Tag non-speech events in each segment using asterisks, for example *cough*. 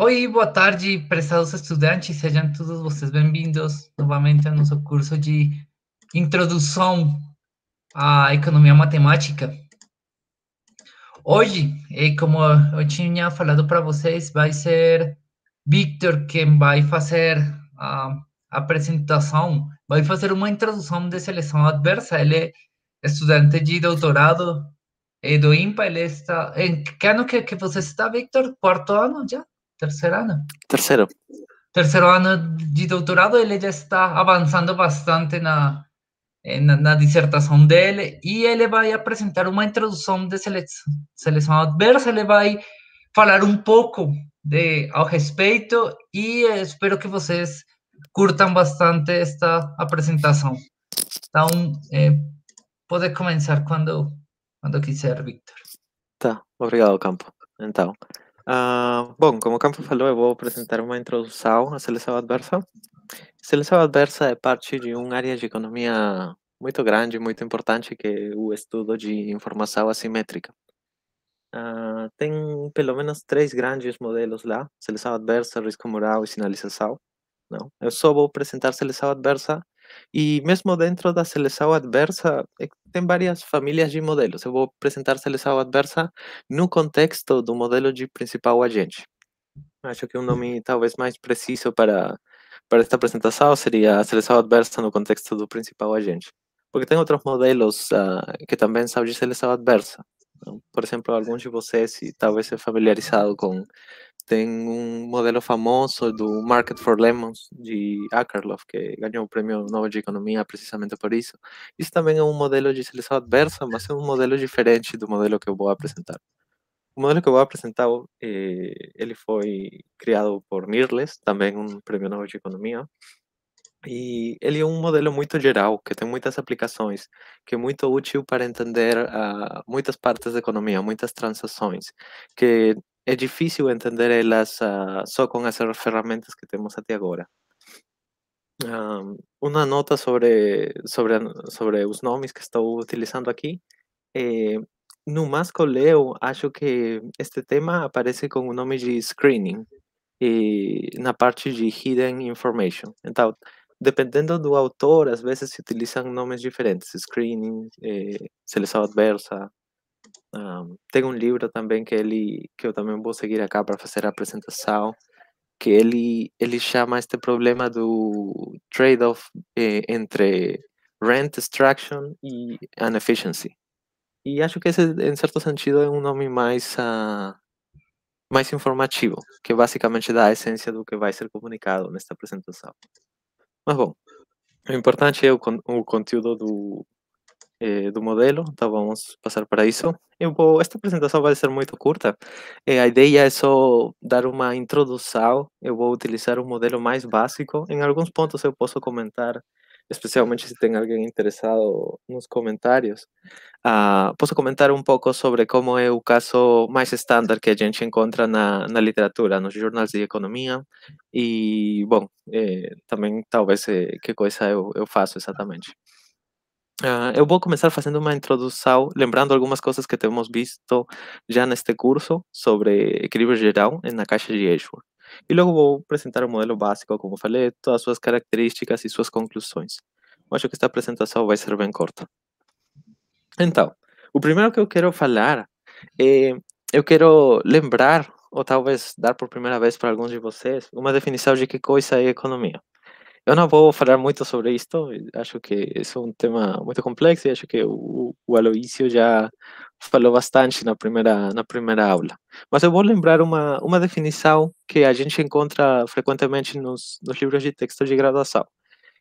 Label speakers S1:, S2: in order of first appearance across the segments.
S1: Oi, boa tarde, prestados estudantes, sejam todos vocês bem-vindos novamente ao nosso curso de Introdução à Economia Matemática. Hoje, eh, como eu tinha falado para vocês, vai ser Victor quem vai fazer a apresentação, vai fazer uma introdução de seleção adversa. Ele é estudante de doutorado eh, do IMPA, ele está... Em eh, que ano que, que você está, Victor? Quarto ano já? tercer año. Tercero. Tercero año de doctorado, él ya está avanzando bastante en la, en la disertación de él y él va a presentar una introducción de selección, ver se le va a hablar un poco de, al respecto y espero que ustedes curtan bastante esta presentación. Entonces, eh, puede comenzar cuando cuando Víctor. víctor está
S2: obrigado, Campo. Então, Uh, bom, como o Campo falou, eu vou apresentar uma introdução à seleção adversa. Seleção adversa é parte de uma área de economia muito grande, muito importante, que é o estudo de informação assimétrica. Uh, tem pelo menos três grandes modelos lá: seleção adversa, risco moral e sinalização. Não, eu só vou apresentar seleção adversa e mesmo dentro da seleção adversa, tem várias famílias de modelos. Eu vou apresentar a seleção adversa no contexto do modelo de principal agente. Acho que um nome talvez mais preciso para, para esta apresentação seria a seleção adversa no contexto do principal agente. Porque tem outros modelos uh, que também são de seleção adversa. Por exemplo, alguns de vocês talvez se familiarizado com tem um modelo famoso do Market for Lemons de Akerlof, que ganhou o Prêmio Nobel de Economia precisamente por isso. Isso também é um modelo de seleção adversa, mas é um modelo diferente do modelo que eu vou apresentar. O modelo que eu vou apresentar, eh, ele foi criado por Mirles, também um Prêmio Nobel de Economia, e ele é um modelo muito geral, que tem muitas aplicações, que é muito útil para entender uh, muitas partes da economia, muitas transações, que é difícil entender elas uh, só com essas ferramentas que temos até agora. uma nota sobre, sobre, sobre os nomes que estou utilizando aqui. É, eh, no Leo, acho que este tema aparece com o nome de screening e na parte de hidden information. Então, dependendo do autor, às vezes se utilizam nomes diferentes, screening, eh, seleção adversa, um, tem um livro também que ele que eu também vou seguir aqui para fazer a apresentação que ele ele chama este problema do trade-off eh, entre rent extraction e inefficiency e acho que esse em certo sentido é um nome mais uh, ah, mais informativo que basicamente dá a essência do que vai ser comunicado nesta apresentação mas bom o importante é o, con o conteúdo do eh, do modelo, então vamos passar para isso. Eu vou, esta apresentação vai ser muito curta, eh, a ideia é só dar uma introdução, eu vou utilizar um modelo mais básico, em alguns pontos eu posso comentar, especialmente se tem alguém interessado nos comentários, ah, posso comentar um pouco sobre como é o caso mais estándar que a gente encontra na, na literatura, nos jornais de economia, e, bom, eh, também talvez eh, que coisa eu, eu faço exatamente. Uh, eu vou começar fazendo uma introdução, lembrando algumas coisas que temos visto já neste curso sobre equilíbrio geral na caixa de Edgeworth. E logo vou apresentar o um modelo básico, como falei, todas as suas características e suas conclusões. Eu acho que esta apresentação vai ser bem curta. Então, o primeiro que eu quero falar é, eu quero lembrar, ou talvez dar por primeira vez para alguns de vocês, uma definição de que coisa é economia. Eu não vou falar muito sobre isto, acho que é um tema muito complexo e acho que o, Aloísio já falou bastante na primeira, na primeira aula. Mas eu vou lembrar uma, uma definição que a gente encontra frequentemente nos, nos livros de texto de graduação,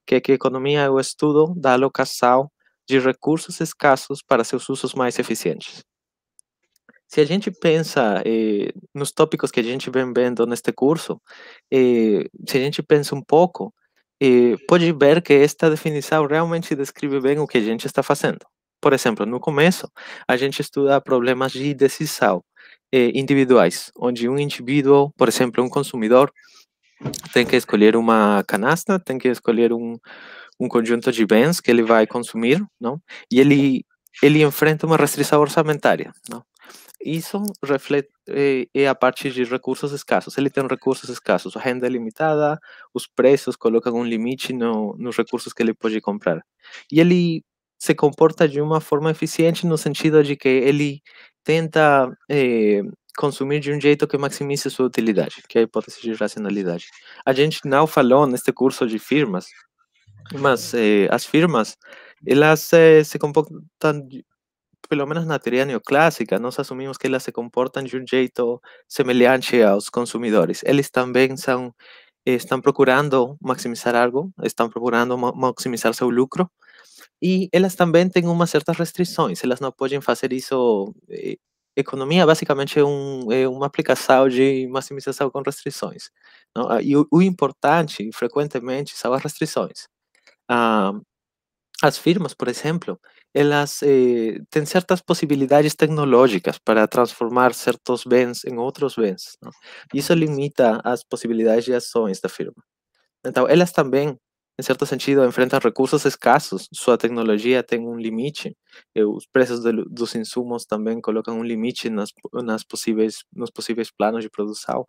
S2: que é que economia é o estudo da alocação de recursos escassos para seus usos mais eficientes. Se a gente pensa eh, nos tópicos que a gente vem vendo neste curso, eh, se a gente pensa um pouco, e pode ver que esta definição realmente descreve bem o que a gente está fazendo. Por exemplo, no começo, a gente estuda problemas de decisão eh, individuais, onde um indivíduo, por exemplo, um consumidor, tem que escolher uma canasta, tem que escolher um, um conjunto de bens que ele vai consumir, não? E ele ele enfrenta uma restrição orçamentária, não? isso reflete, eh, é, eh, a parte de recursos escassos. Ele tem recursos escassos, a renda é limitada, os preços colocam um limite no, nos recursos que ele pode comprar. E ele se comporta de uma forma eficiente no sentido de que ele tenta é, eh, consumir de um jeito que maximize sua utilidade, que é a hipótese de racionalidade. A gente não falou neste curso de firmas, mas é, as firmas elas é, se comportam pelo menos na teoria neoclássica, nós assumimos que elas se comportam de um jeito semelhante aos consumidores. Eles também são, estão procurando maximizar algo, estão procurando maximizar seu lucro, e elas também têm umas certas restrições, elas não podem fazer isso. Eh, Economia basicamente é, eh, um, é uma aplicação de maximização com restrições. Não? E ah, o, o importante, frequentemente, são as restrições. Ah, as firmas, por exemplo, elas eh, têm certas possibilidades tecnológicas para transformar certos bens em outros bens. Não? Isso limita as possibilidades de ações da firma. Então, elas também em certo sentido, enfrenta recursos escassos, sua tecnologia tem um limite, eh, os preços de, dos insumos também colocam um limite nas, nas possíveis, nos possíveis planos de produção,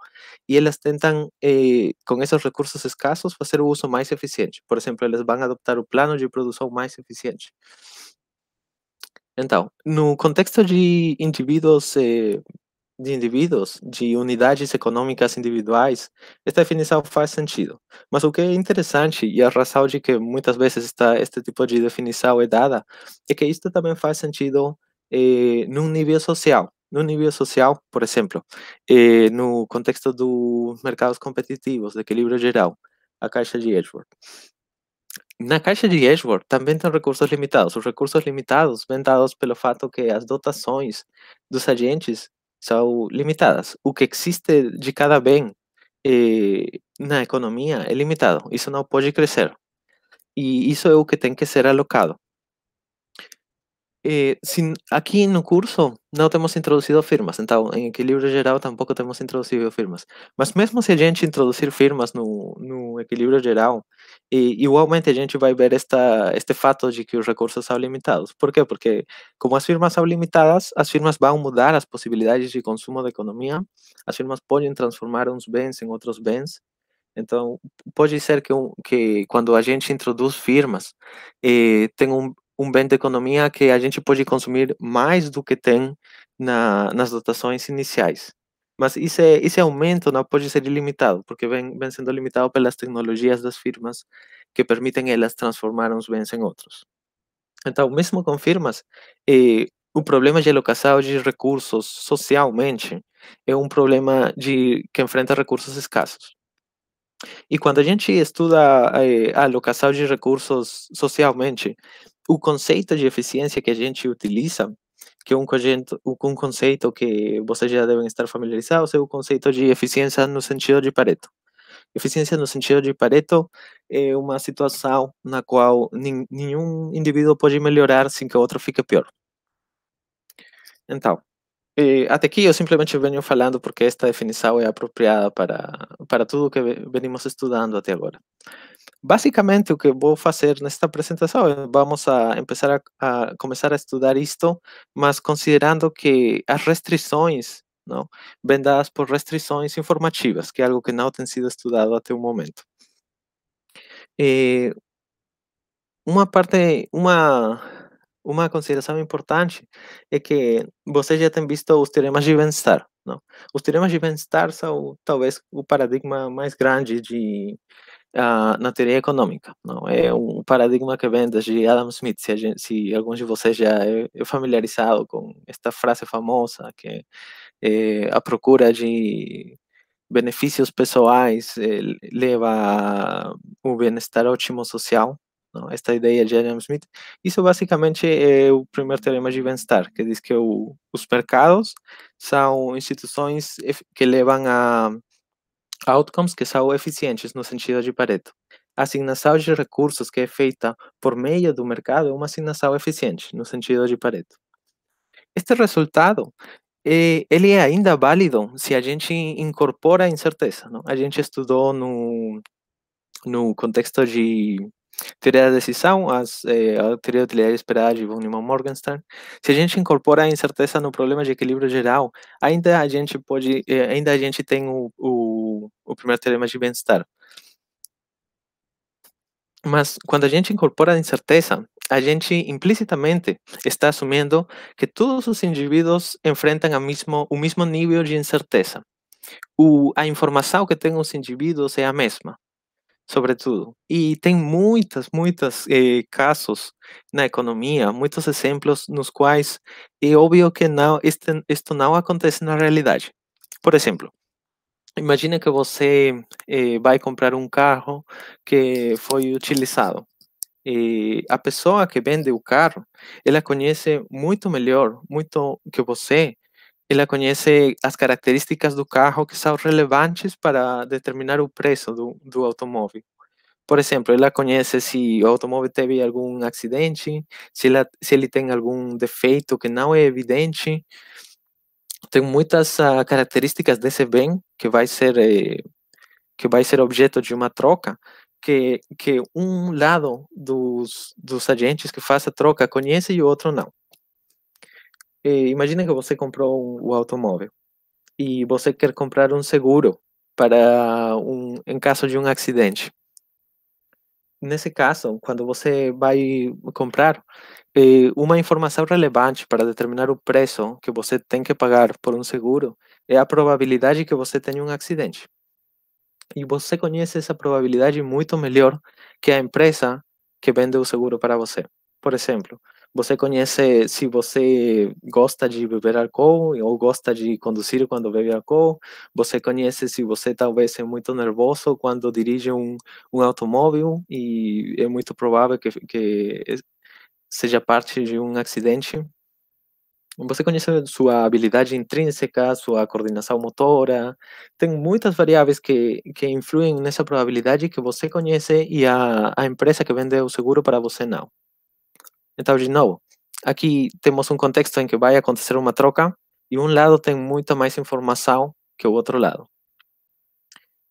S2: e elas tentam, eh, com esses recursos escassos, fazer o uso mais eficiente. Por exemplo, elas vão adoptar o plano de produção mais eficiente. Então, no contexto de indivíduos eh, de indivíduos, de unidades econômicas individuais, esta definição faz sentido. Mas o que é interessante, e a razão de que muitas vezes está, este tipo de definição é dada, é que isto também faz sentido eh, num nível social. No nível social, por exemplo, eh, no contexto dos mercados competitivos, de equilíbrio geral, a caixa de Edgeworth. Na caixa de Edgeworth também tem recursos limitados. Os recursos limitados vêm dados pelo fato que as dotações dos agentes são limitadas. O que existe de cada bem eh, na economia é limitado. Isso não pode crescer. E isso é o que tem que ser alocado. Eh, aqui no curso não temos introduzido firmas, então em equilíbrio geral tampouco temos introduzido firmas. Mas mesmo se a gente introduzir firmas no, no equilíbrio geral, e igualmente a gente vai ver esta, este fato de que os recursos são limitados. Por quê? Porque como as firmas são limitadas, as firmas vão mudar as possibilidades de consumo da economia, as firmas podem transformar uns bens em outros bens. Então, pode ser que, um, que quando a gente introduz firmas, eh, tem um, um bem da economia que a gente pode consumir mais do que tem na, nas dotações iniciais. Mas esse esse aumento não pode ser ilimitado, porque vem, vem sendo limitado pelas tecnologias das firmas que permitem elas transformar uns bens em outros. Então, mesmo com firmas, eh, o problema de alocação de recursos socialmente é um problema de que enfrenta recursos escassos. E quando a gente estuda eh, a alocação de recursos socialmente, o conceito de eficiência que a gente utiliza que um conceito, um conceito que vocês já devem estar familiarizados é o conceito de eficiência no sentido de Pareto. Eficiência no sentido de Pareto é uma situação na qual nenhum indivíduo pode melhorar sem que o outro fique pior. Então, até aqui eu simplesmente venho falando porque esta definição é apropriada para, para tudo que venimos estudando até agora. Basicamente, o que vou fazer nesta apresentação é vamos a começar a, a, começar a estudar isto, mas considerando que as restrições não, vêm dadas por restrições informativas, que é algo que não tem sido estudado até o momento. E eh, uma parte, uma, uma consideração importante é que vocês já têm visto os teoremas de bem-estar. Não? Os teoremas de bem-estar são talvez o paradigma mais grande de uh, na teoria econômica. Não é um paradigma que vem de Adam Smith. Se, gente, se alguns de vocês já é, é familiarizado com esta frase famosa que é, a procura de benefícios pessoais é, leva o bem-estar ótimo social. Não? Esta ideia de Adam Smith, isso basicamente é o primeiro teorema de bem-estar, que diz que o, os mercados são instituições que levam a outcomes que são eficientes no sentido de Pareto. A asignação de recursos que é feita por meio do mercado é uma asignação eficiente no sentido de Pareto. Este resultado eh, ele é ainda válido se a gente incorpora a incerteza. Não? A gente estudou no, no contexto de teoria da decisão, as, eh, a teoria utilidade esperada de von Neumann Morgenstern. Se a gente incorpora a incerteza no problema de equilíbrio geral, ainda a gente pode, eh, ainda a gente tem o, o, o primeiro teorema de bem-estar. Mas quando a gente incorpora a incerteza, a gente implicitamente está assumindo que todos os indivíduos enfrentam mesmo, o mesmo nível de incerteza. O, a informação que têm os indivíduos é a mesma sobretudo. E tem muitas, muitas eh, casos na economia, muitos exemplos nos quais é óbvio que não, este, isto não acontece na realidade. Por exemplo, imagine que você eh, vai comprar um carro que foi utilizado. E eh, a pessoa que vende o carro, ela conhece muito melhor, muito que você, ela conhece as características do carro que são relevantes para determinar o preço do, do automóvel. Por exemplo, ela conhece se o automóvel teve algum acidente, se, ela, se ele tem algum defeito que não é evidente. Tem muitas uh, ah, características desse bem que vai ser eh, que vai ser objeto de uma troca que que um lado dos, dos agentes que faz a troca conhece e o outro não. Eh, imagina que você comprou o um, um automóvel e você quer comprar um seguro para um em caso de um acidente. Nesse caso, quando você vai comprar, eh, uma informação relevante para determinar o preço que você tem que pagar por um seguro é a probabilidade que você tenha um acidente. E você conhece essa probabilidade muito melhor que a empresa que vende o seguro para você. Por exemplo, você conhece, se você gosta de beber álcool ou gosta de conduzir quando bebe álcool, você conhece se você talvez é muito nervoso quando dirige um, um automóvel e é muito provável que, que seja parte de um acidente. Você conhece sua habilidade intrínseca, sua coordenação motora. Tem muitas variáveis que, que influem nessa probabilidade que você conhece e a, a empresa que vende o seguro para você não. Então de novo aqui temos um contexto em que vai acontecer uma troca e um lado tem muita mais informação que o outro lado.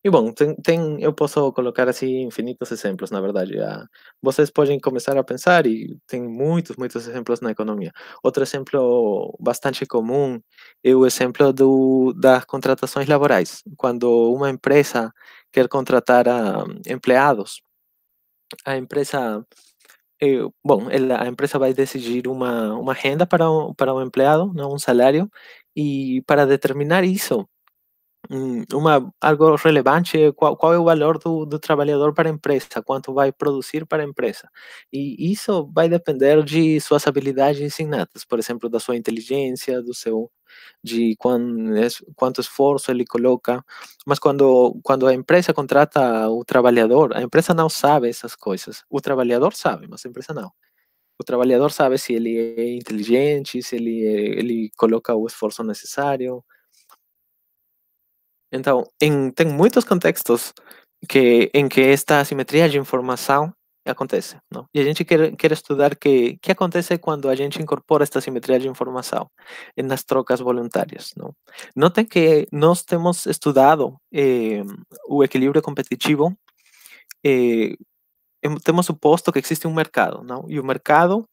S2: E bom, tem, tem, eu posso colocar assim infinitos exemplos, na verdade. Ah, vocês podem começar a pensar e tem muitos, muitos exemplos na economia. Outro exemplo bastante comum é o exemplo do, das contratações laborais. Quando uma empresa quer contratar ah, empregados a empresa eh, bom, eh, a empresa vai decidir uma, uma renda para o, para um empregado, né, um salário, e para determinar isso, mm, uma, algo relevante qual, qual é o valor do, do, trabalhador para a empresa, quanto vai produzir para a empresa. E isso vai depender de suas habilidades inatas, por exemplo, da sua inteligência, do seu de quanto esforço ele coloca, mas quando, quando a empresa contrata o trabalhador, a empresa não sabe essas coisas. O trabalhador sabe, mas a empresa não. O trabalhador sabe se ele é inteligente, se ele, ele coloca o esforço necessário. Então, em, tem muitos contextos que, em que esta assimetria de informação acontece. Não? E a gente quer, quer estudar que que acontece quando a gente incorpora esta simetria de informação nas trocas voluntárias. Não? Notem que nós temos estudado eh, o equilíbrio competitivo eh, temos suposto que existe um mercado, não? E o mercado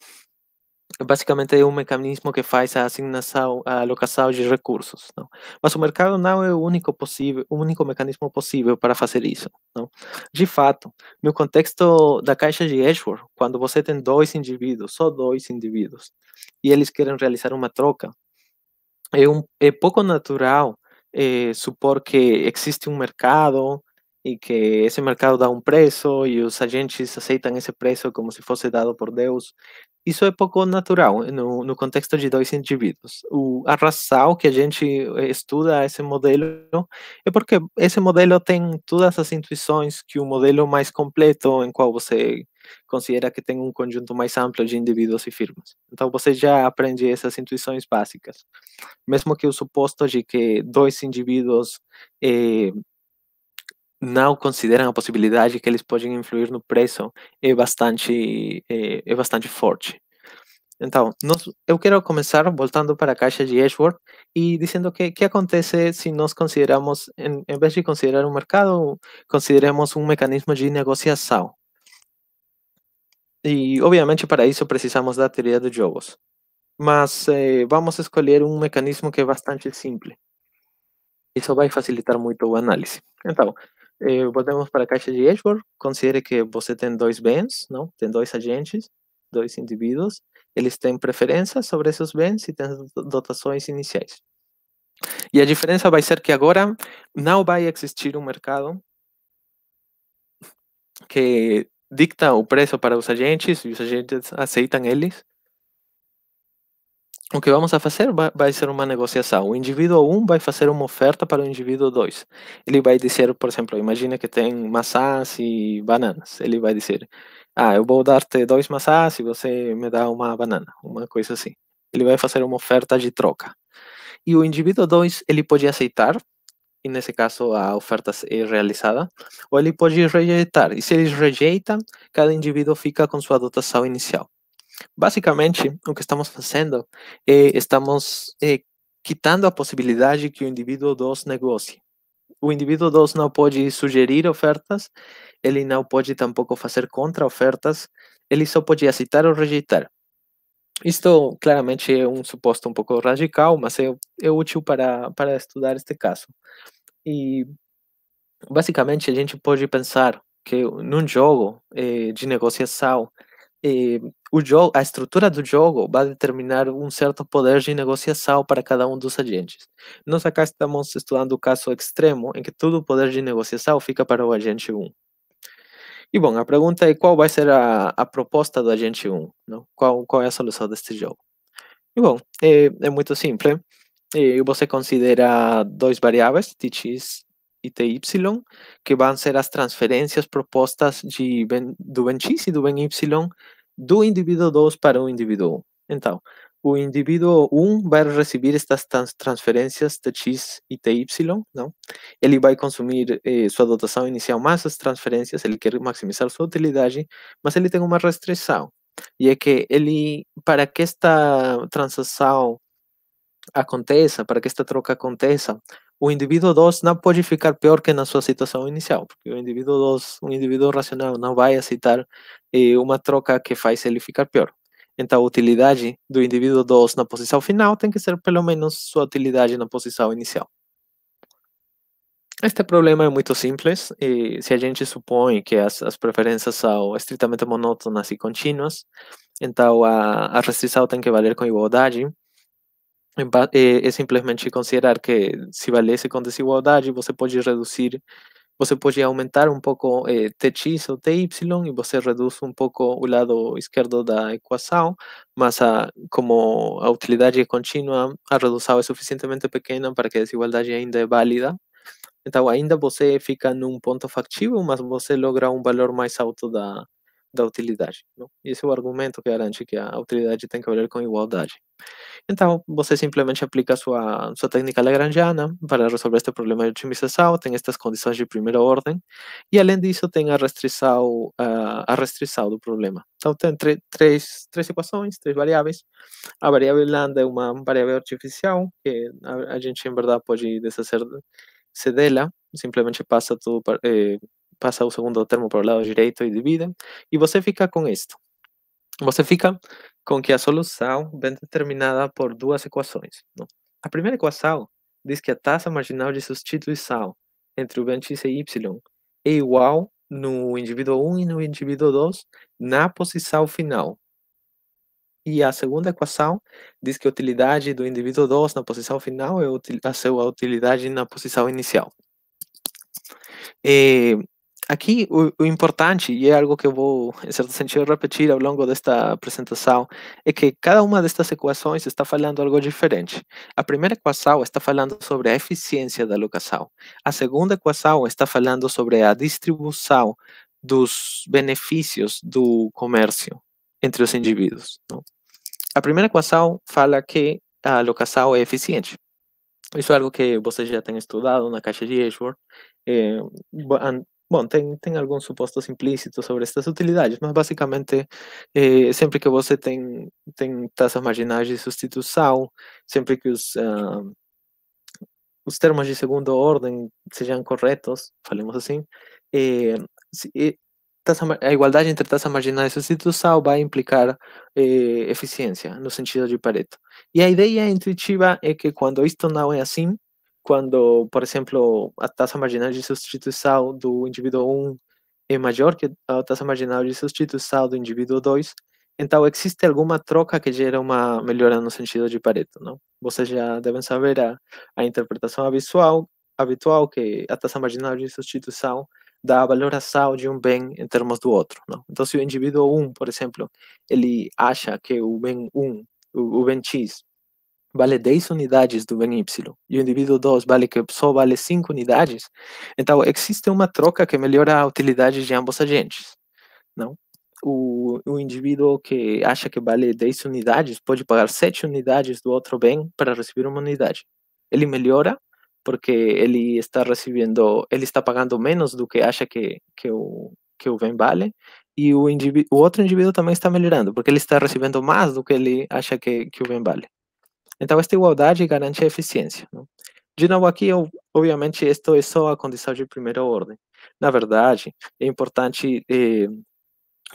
S2: basicamente é um mecanismo que faz a assignação, a alocação de recursos. Não? Mas o mercado não é o único possível, o único mecanismo possível para fazer isso. Não? De fato, no contexto da caixa de Edgeworth, quando você tem dois indivíduos, só dois indivíduos, e eles querem realizar uma troca, é, um, é pouco natural é, supor que existe um mercado e que esse mercado dá um preço e os agentes aceitam esse preço como se fosse dado por Deus. Isso é pouco natural no, no contexto de dois indivíduos. O, a razão que a gente eh, estuda esse modelo é porque esse modelo tem todas as intuições que o um modelo mais completo, em qual você considera que tem um conjunto mais amplo de indivíduos e firmas. Então você já aprende essas intuições básicas. Mesmo que o suposto de que dois indivíduos. Eh, não consideram a possibilidade que eles podem influir no preço é bastante é, é bastante forte. Então, nós, eu quero começar voltando para a caixa de Edgeworth e dizendo que que acontece se nós consideramos, em, em vez de considerar um mercado, consideramos um mecanismo de negociação. E, obviamente, para isso precisamos da teoria dos jogos. Mas eh, vamos escolher um mecanismo que é bastante simples. Isso vai facilitar muito a análise. Então, eh, voltamos para a caixa de Edgeworth, considere que você tem dois bens, não? tem dois agentes, dois indivíduos, eles têm preferência sobre esses bens e têm dotações iniciais. E a diferença vai ser que agora não vai existir um mercado que dicta o preço para os agentes e os agentes aceitam eles, o que vamos a fazer vai ser uma negociação. O indivíduo 1 um vai fazer uma oferta para o indivíduo 2. Ele vai dizer, por exemplo, imagina que tem maçãs e bananas. Ele vai dizer, ah, eu vou dar-te dois maçãs e você me dá uma banana, uma coisa assim. Ele vai fazer uma oferta de troca. E o indivíduo 2, ele pode aceitar, e nesse caso a oferta é realizada, ou ele pode rejeitar. E se eles rejeitam, cada indivíduo fica com sua dotação inicial. Basicamente, o que estamos fazendo é estamos é, quitando a possibilidade que o indivíduo 2 negocie. O indivíduo 2 não pode sugerir ofertas, ele não pode tampouco fazer contra-ofertas, ele só pode aceitar ou rejeitar. Isto claramente é um suposto um pouco radical, mas é, é útil para, para estudar este caso. E basicamente a gente pode pensar que num jogo eh, de negociação eh, o jogo, a estrutura do jogo vai determinar um certo poder de negociação para cada um dos agentes. Nós acá estamos estudando o caso extremo em que todo o poder de negociação fica para o agente 1. E bom, a pergunta é qual vai ser a, a proposta do agente 1, não? Qual, qual é a solução deste jogo? E bom, é, é muito simples. e é, você considera duas variáveis, tx e TY, que vão ser as transferências propostas de ben, do bem X e do bem Y do indivíduo 2 para o indivíduo 1. Então, o indivíduo 1 vai receber estas transferências TX e TY, não? Ele vai consumir eh, sua dotação inicial mais as transferências, ele quer maximizar sua utilidade, mas ele tem uma restrição, e é que ele, para que esta transação aconteça, para que esta troca aconteça, o indivíduo 2 não pode ficar pior que na sua situação inicial, porque o indivíduo 2, um indivíduo racional, não vai aceitar eh, uma troca que faz ele ficar pior. Então, a utilidade do indivíduo 2 na posição final tem que ser pelo menos sua utilidade na posição inicial. Este problema é muito simples, e eh, se a gente supõe que as, as preferências são estritamente monótonas e contínuas, então a, ah, a restrição tem que valer com igualdade, é, é simplesmente considerar que se valesse com desigualdade, você pode reduzir, você pode aumentar um pouco é, TX ou TY e você reduz um pouco o lado esquerdo da equação, mas a, como a utilidade é contínua, a redução é suficientemente pequena para que a desigualdade ainda é válida. Então, ainda você fica num ponto factível, mas você logra um valor mais alto da, da utilidade. Não? Esse é o argumento que garante que a utilidade tem que valer com igualdade. Então, você simplesmente aplica sua, sua técnica lagrangiana para resolver este problema de otimização, tem estas condições de primeira ordem, e além disso tem a restrição, a, eh, a restrição do problema. Então, tem três, três equações, três variáveis. A variável lambda é uma variável artificial, que a, a gente, em verdade, pode desfazer-se dela, simplesmente passa tudo eh, passa o segundo termo para o lado direito e divide, e você fica com isto você fica com que a solução vem determinada por duas equações. Não? A primeira equação diz que a taxa marginal de substituição entre o bem x e y é igual no indivíduo 1 e no indivíduo 2 na posição final. E a segunda equação diz que a utilidade do indivíduo 2 na posição final é a sua utilidade na posição inicial. E eh, aqui o, o, importante, e é algo que eu vou, em certo sentido, repetir ao longo desta apresentação, é que cada uma destas equações está falando algo diferente. A primeira equação está falando sobre a eficiência da alocação. A segunda equação está falando sobre a distribuição dos benefícios do comércio entre os indivíduos. Não? A primeira equação fala que a alocação é eficiente. Isso é algo que vocês já têm estudado na caixa de Edgeworth. É, Bom, tem, tem alguns supostos implícitos sobre estas utilidades, mas basicamente, eh, sempre que você tem, tem taxas marginais de substituição, sempre que os, uh, ah, os termos de segunda ordem sejam corretos, falemos assim, a igualdade entre taxa marginal de substituição vai implicar eficiência, no sentido de Pareto. E a ideia intuitiva é que quando isto não é assim, quando, por exemplo, a taxa marginal de substituição do indivíduo 1 é maior que a taxa marginal de substituição do indivíduo 2, então existe alguma troca que gera uma melhora no sentido de Pareto, não? Vocês já devem saber a, a interpretação habitual, habitual que a taxa marginal de substituição dá a valoração de um bem em termos do outro, não? Então se o indivíduo 1, por exemplo, ele acha que o bem 1, o, o bem X vale 10 unidades do bem Y e o indivíduo 2 vale que só vale 5 unidades, então existe uma troca que melhora a utilidade de ambos agentes, não? O, o indivíduo que acha que vale 10 unidades pode pagar 7 unidades do outro bem para receber uma unidade. Ele melhora porque ele está recebendo, ele está pagando menos do que acha que, que, o, que o bem vale, e o, indivíduo, o outro indivíduo também está melhorando, porque ele está recebendo mais do que ele acha que, que o bem vale. Então, esta igualdade garante a eficiência. Não? Né? De novo, aqui, obviamente, isto é só a condição de primeira ordem. Na verdade, é importante eh,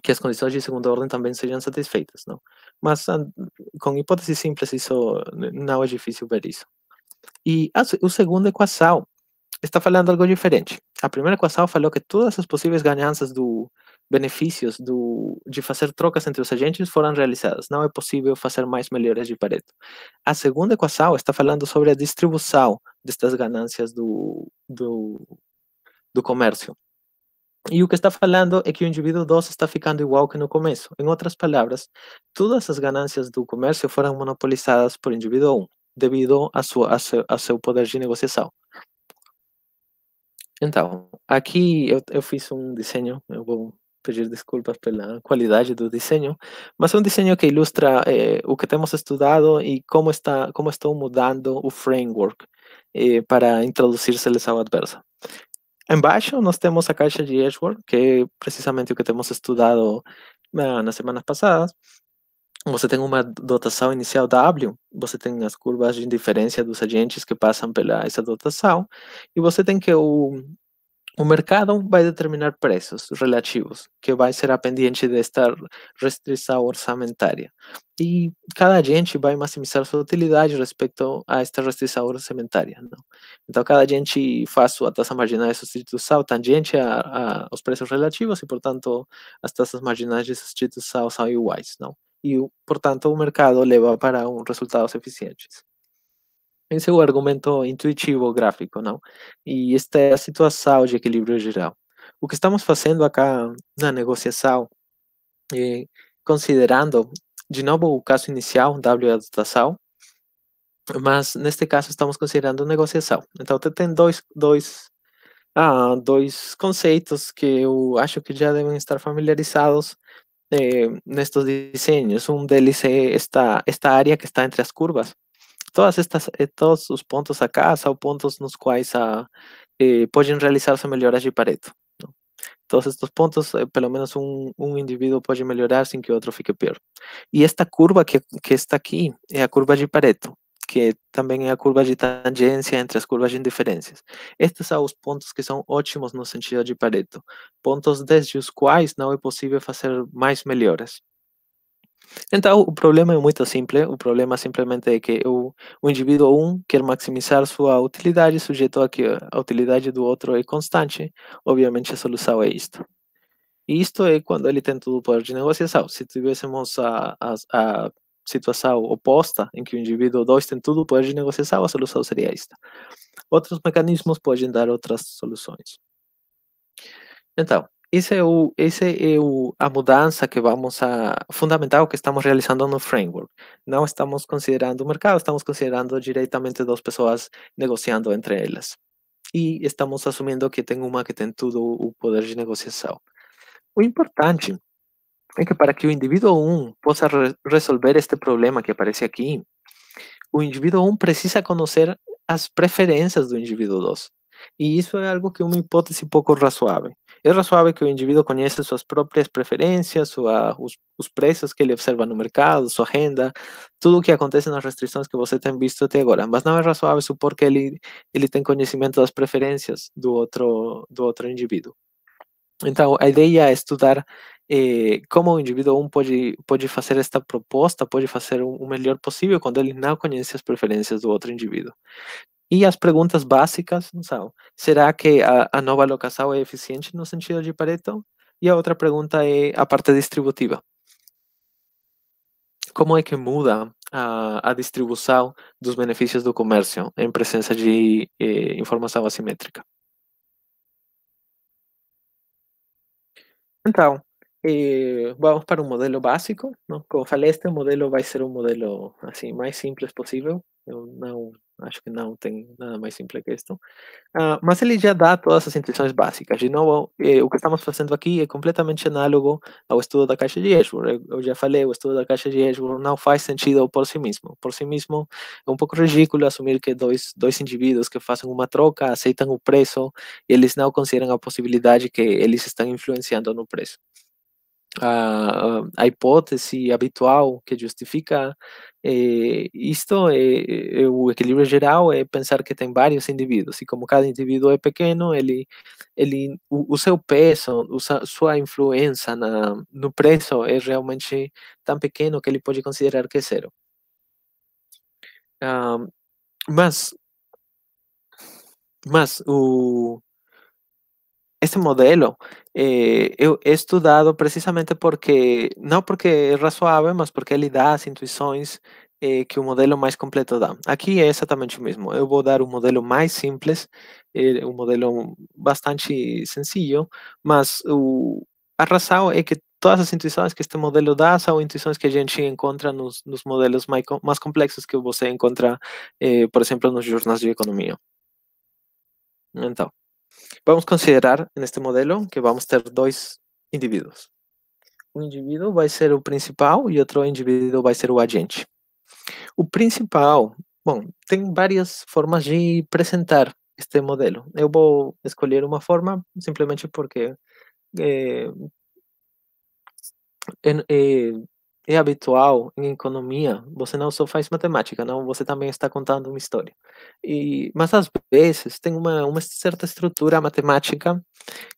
S2: que as condições de segunda ordem também sejam satisfeitas, não? Mas com hipóteses simples isso não é difícil ver isso. E a, o segundo equação é está falando algo diferente. A primeira equação falou que todas as possíveis ganhanças do benefícios do, de fazer trocas entre os agentes foram realizadas. Não é possível fazer mais melhorias de Pareto. A segunda equação está falando sobre a distribuição destas ganâncias do, do, do comércio. E o que está falando é que o indivíduo 2 está ficando igual que no começo. Em outras palavras, todas as ganâncias do comércio foram monopolizadas por indivíduo 1, um, devido a, sua, a, seu, a seu poder de negociação. Então, aqui eu, eu fiz um desenho, eu vou pedir desculpas pela qualidade do desenho, mas é um desenho que ilustra eh, o que temos estudado e como está como estão mudando o framework eh, para introduzir seleção adversa. Embaixo nós temos a caixa de Edgeworth, que é precisamente o que temos estudado ah, na, nas semanas passadas. Você tem uma dotação inicial W, você tem as curvas de indiferença dos agentes que passam pela essa dotação, e você tem que o, o mercado vai determinar preços relativos, que vai ser a pendente desta restrição orçamentária. E cada agente vai maximizar sua utilidade respeito a esta restrição orçamentária. Não? Né? Então, cada agente faz sua taxa marginal de substituição tangente a, a, aos preços relativos e, portanto, as taxas marginais de substituição são iguais. Não? E, portanto, o mercado leva para um resultados eficientes. Esse é o argumento intuitivo gráfico, não? E esta é a situação de equilíbrio geral. O que estamos fazendo acá na negociação, é, eh, considerando de novo o caso inicial, W adaptação, mas neste caso estamos considerando negociação. Então tem dois, dois, ah, dois conceitos que eu acho que já devem estar familiarizados eh, nestes desenhos. Um deles é esta, esta área que está entre as curvas, todas estas, eh, todos os pontos acá são pontos nos quais a, ah, eh, podem realizar-se melhoras de Pareto. Não? Todos estes pontos, eh, pelo menos um, um indivíduo pode melhorar sem que o outro fique pior. E esta curva que, que está aqui é a curva de Pareto, que também é a curva de tangência entre as curvas de indiferenças. Estes são os pontos que são ótimos no sentido de Pareto, pontos desde os quais não é possível fazer mais melhoras. Então, o problema é muito simples. O problema simplesmente é que o, o indivíduo um quer maximizar sua utilidade, sujeito a que a utilidade do outro é constante. Obviamente, a solução é isto. E isto é quando ele tem todo o poder de negociação. Se tivéssemos a, a, a situação oposta, em que o indivíduo 2 tem todo o poder de negociação, a solução seria esta. Outros mecanismos podem dar outras soluções. Então, esse é o esse é o, a mudança que vamos a fundamental que estamos realizando no framework. Não estamos considerando o mercado, estamos considerando diretamente duas pessoas negociando entre elas. E estamos assumindo que tem uma que tem todo o poder de negociação. O importante é que para que o indivíduo 1 um possa re resolver este problema que aparece aqui, o indivíduo 1 um precisa conhecer as preferências do indivíduo 2. E isso é algo que é uma hipótese pouco razoável. É razoável que o indivíduo conheça suas próprias preferências, sua, os, os, ah, preços que ele observa no mercado, sua renda, tudo o que acontece nas restrições que você tem visto até agora. Mas não é razoável supor que ele, ele tem conhecimento das preferências do outro, do outro indivíduo. Então, a ideia é estudar eh, como o indivíduo um pode, pode fazer esta proposta, pode fazer o melhor possível quando ele não conhece as preferências do outro indivíduo. E as perguntas básicas são: será que a, a nova locação é eficiente no sentido de Pareto? E a outra pergunta é a parte distributiva. Como é que muda a, a distribuição dos benefícios do comércio em presença de eh, informação assimétrica? Então, eh, vamos para um modelo básico. Não? Como falei, este modelo vai ser um modelo assim mais simples possível. Eu não Acho que não tem nada mais simples que isto. Uh, ah, mas ele já dá todas as intuições básicas. De novo, eh, o que estamos fazendo aqui é completamente análogo ao estudo da caixa de Ashburn. Eu já falei, o estudo da caixa de Ashburn não faz sentido por si mesmo. Por si mesmo, é um pouco ridículo assumir que dois, dois indivíduos que fazem uma troca aceitam o preço e eles não consideram a possibilidade que eles estão influenciando no preço a, a hipótese habitual que justifica é, isto, é, é, o equilíbrio geral é pensar que tem vários indivíduos, e como cada indivíduo é pequeno, ele, ele, o, o seu peso, a sua influência na, no preço é realmente tão pequeno que ele pode considerar que é zero. Ah, mas, mas o, esse modelo é, eh, eu he estudado precisamente porque, não porque é razoável, mas porque ele dá as intuições eh, que o modelo mais completo dá. Aqui é exatamente o mesmo. Eu vou dar um modelo mais simples, eh, um modelo bastante sencillo, mas o, a razão é que todas as intuições que este modelo dá são intuições que a gente encontra nos, nos modelos mais, mais, complexos que você encontra, por exemplo, nos jornais de economia. Então, Vamos considerar neste este modelo que vamos ter dois indivíduos Um indivíduo vai ser o principal e outro indivíduo vai ser o agente. O principal, bom, tem várias formas de apresentar este modelo. Eu vou escolher uma forma simplesmente porque é, é, é habitual em economia, você não só faz matemática, não, você também está contando uma história. E, mas às vezes tem uma, uma certa estrutura matemática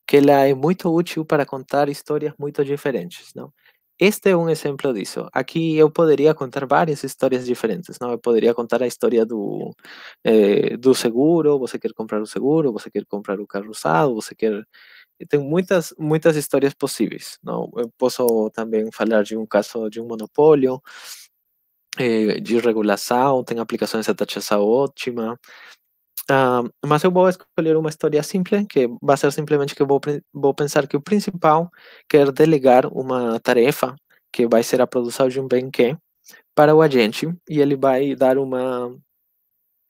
S2: que ela é muito útil para contar histórias muito diferentes, não? Este é um exemplo disso. Aqui eu poderia contar várias histórias diferentes, não? Eu poderia contar a história do, eh, do seguro, você quer comprar o seguro, você quer comprar o carro usado, você quer tem muitas muitas histórias possíveis. Não, eu posso também falar de um caso de um monopólio, eh, de regulação, tem aplicações a taxa ótima. Uh, mas eu vou escolher uma história simples, que vai ser simplesmente que eu vou, vou pensar que o principal quer delegar uma tarefa, que vai ser a produção de um bem que, para o agente, e ele vai dar uma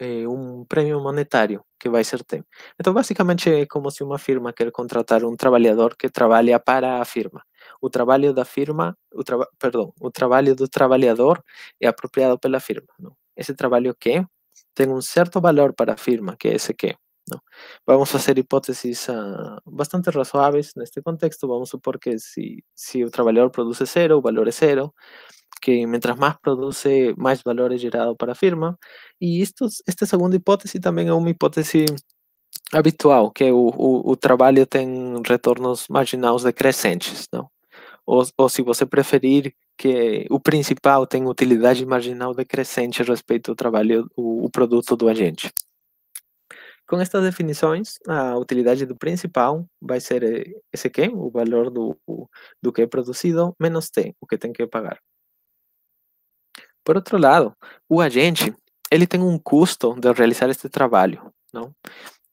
S2: é, eh, um prêmio monetário que vai ser tem Então, basicamente, é como se uma firma quer contratar um trabalhador que trabalha para a firma. O trabalho da firma, o traba, perdão, o trabalho do trabalhador é apropriado pela firma. Não? Esse trabalho que tem um certo valor para a firma, que é esse que. Não. Vamos fazer hipóteses uh, ah, bastante razoáveis neste contexto. Vamos supor que se, se o trabalhador produz zero, o valor é zero que mientras más produce, más valor es generado para firma. Y esto, esta segunda hipótesis también es una hipótesis habitual, que o, trabalho tem retornos marginais decrescentes, não? Ou, ou, se você preferir que o principal tem utilidade marginal decrescente respeito ao trabalho, o, produto do agente. Com estas definições, a utilidade do principal vai ser esse eh, que, o valor do, do que é produzido, menos T, o que tem que pagar. Por outro lado, o agente, ele tem um custo de realizar este trabalho, não?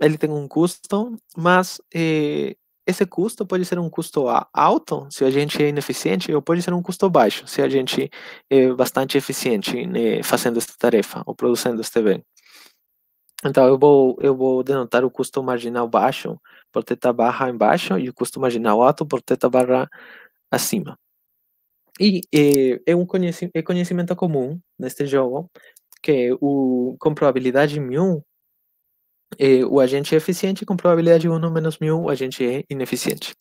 S2: Ele tem um custo, mas eh, esse custo pode ser um custo alto se o agente é ineficiente, ou pode ser um custo baixo se a gente é bastante eficiente né, fazendo eh, esta tarefa ou produzindo este bem. Então eu vou eu vou denotar o custo marginal baixo por teta barra embaixo e o custo marginal alto por teta barra acima. E é, é um conhecimento, é conhecimento comum neste jogo que é o, com probabilidade mu, é, o agente é eficiente, com probabilidade 1 menos mu, o agente é ineficiente.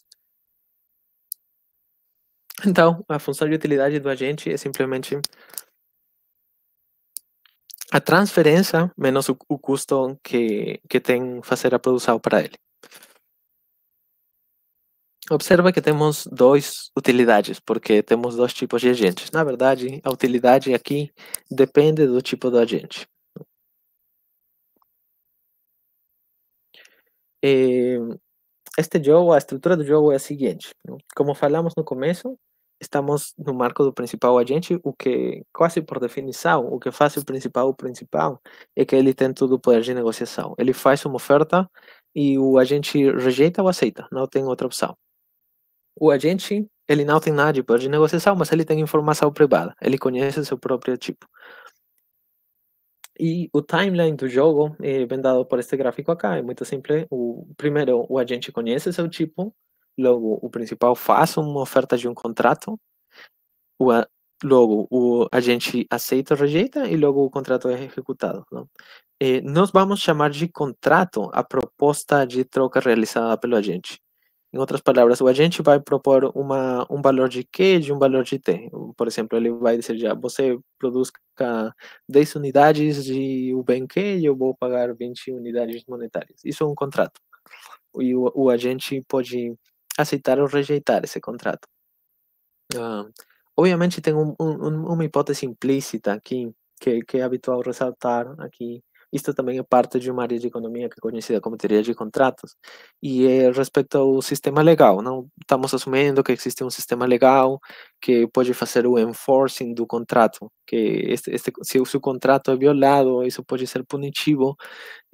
S2: Então, a função de utilidade do agente é simplesmente a transferência menos o, o custo que, que tem fazer a produção para ele. Observa que temos duas utilidades, porque temos dois tipos de agentes. Na verdade, a utilidade aqui depende do tipo do agente. Este jogo, a estrutura do jogo é a seguinte. Como falamos no começo, estamos no marco do principal agente, o que quase por definição, o que faz o principal o principal é que ele tem todo o poder de negociação. Ele faz uma oferta e o agente rejeita ou aceita, não tem outra opção. O agente, ele não tem nada de poder de negociação, mas ele tem informação privada. Ele conhece seu próprio tipo. E o timeline do jogo é eh, bem dado por este gráfico acá, é muito simples. O, primeiro, o agente conhece seu tipo, logo, o principal faz uma oferta de um contrato, o, logo, o agente aceita ou rejeita, e logo o contrato é executado. Não? E eh, nós vamos chamar de contrato a proposta de troca realizada pelo agente. Em outras palavras, o agente vai propor uma, um valor de Q de um valor de T. Por exemplo, ele vai dizer já, você produz 10 unidades de o bem Q e eu vou pagar 20 unidades monetárias. Isso é um contrato. E o, o agente pode aceitar ou rejeitar esse contrato. obviamente tem um, um, uma hipótese implícita aqui, que, que é habitual ressaltar aqui, isto também é parte de uma área de economia que é conhecida como teoria de contratos. E é respeito ao sistema legal. Não estamos assumindo que existe um sistema legal que pode fazer o enforcing do contrato. Que este, este, se, o, seu contrato é violado, isso pode ser punitivo,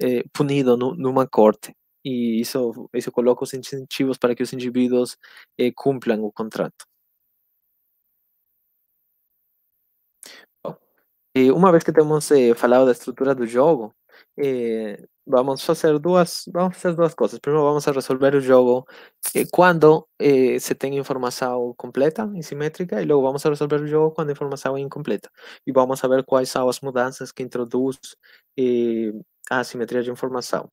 S2: eh, punido no, numa corte. E isso, isso coloca os incentivos para que os indivíduos eh, cumpram o contrato. E uma vez que temos eh, falado da estrutura do jogo, eh, vamos fazer duas vamos fazer duas coisas. Primeiro vamos a resolver o jogo eh, quando eh, se tem informação completa e simétrica, e logo vamos a resolver o jogo quando a informação é incompleta. E vamos a ver quais são as mudanças que introduz eh, a simetria de informação.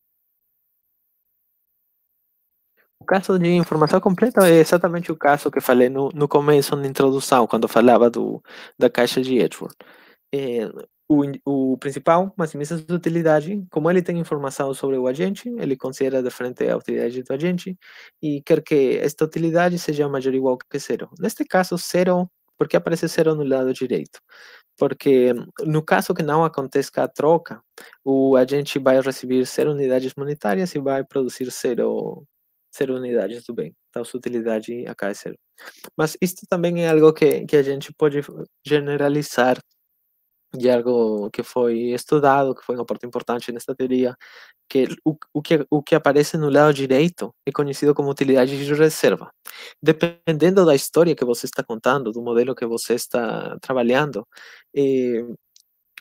S2: O caso de informação completa é exatamente o caso que falei no, no começo, na introdução, quando falava do, da caixa de Edgeworth é, o, o, principal maximiza sua utilidade. Como ele tem informação sobre o agente, ele considera de frente a utilidade do agente e quer que esta utilidade seja maior ou igual que zero. Neste caso, zero, porque aparece zero no lado direito? Porque no caso que não aconteça a troca, o agente vai receber zero unidades monetárias e vai produzir zero, zero unidades do bem. Então, sua utilidade acaba zero. Mas isto também é algo que, que a gente pode generalizar de algo que foi estudado, que foi uma parte importante nesta teoria, que o, o, que o que aparece no lado direito é conhecido como utilidade de reserva. Dependendo da história que você está contando, do modelo que você está trabalhando, eh,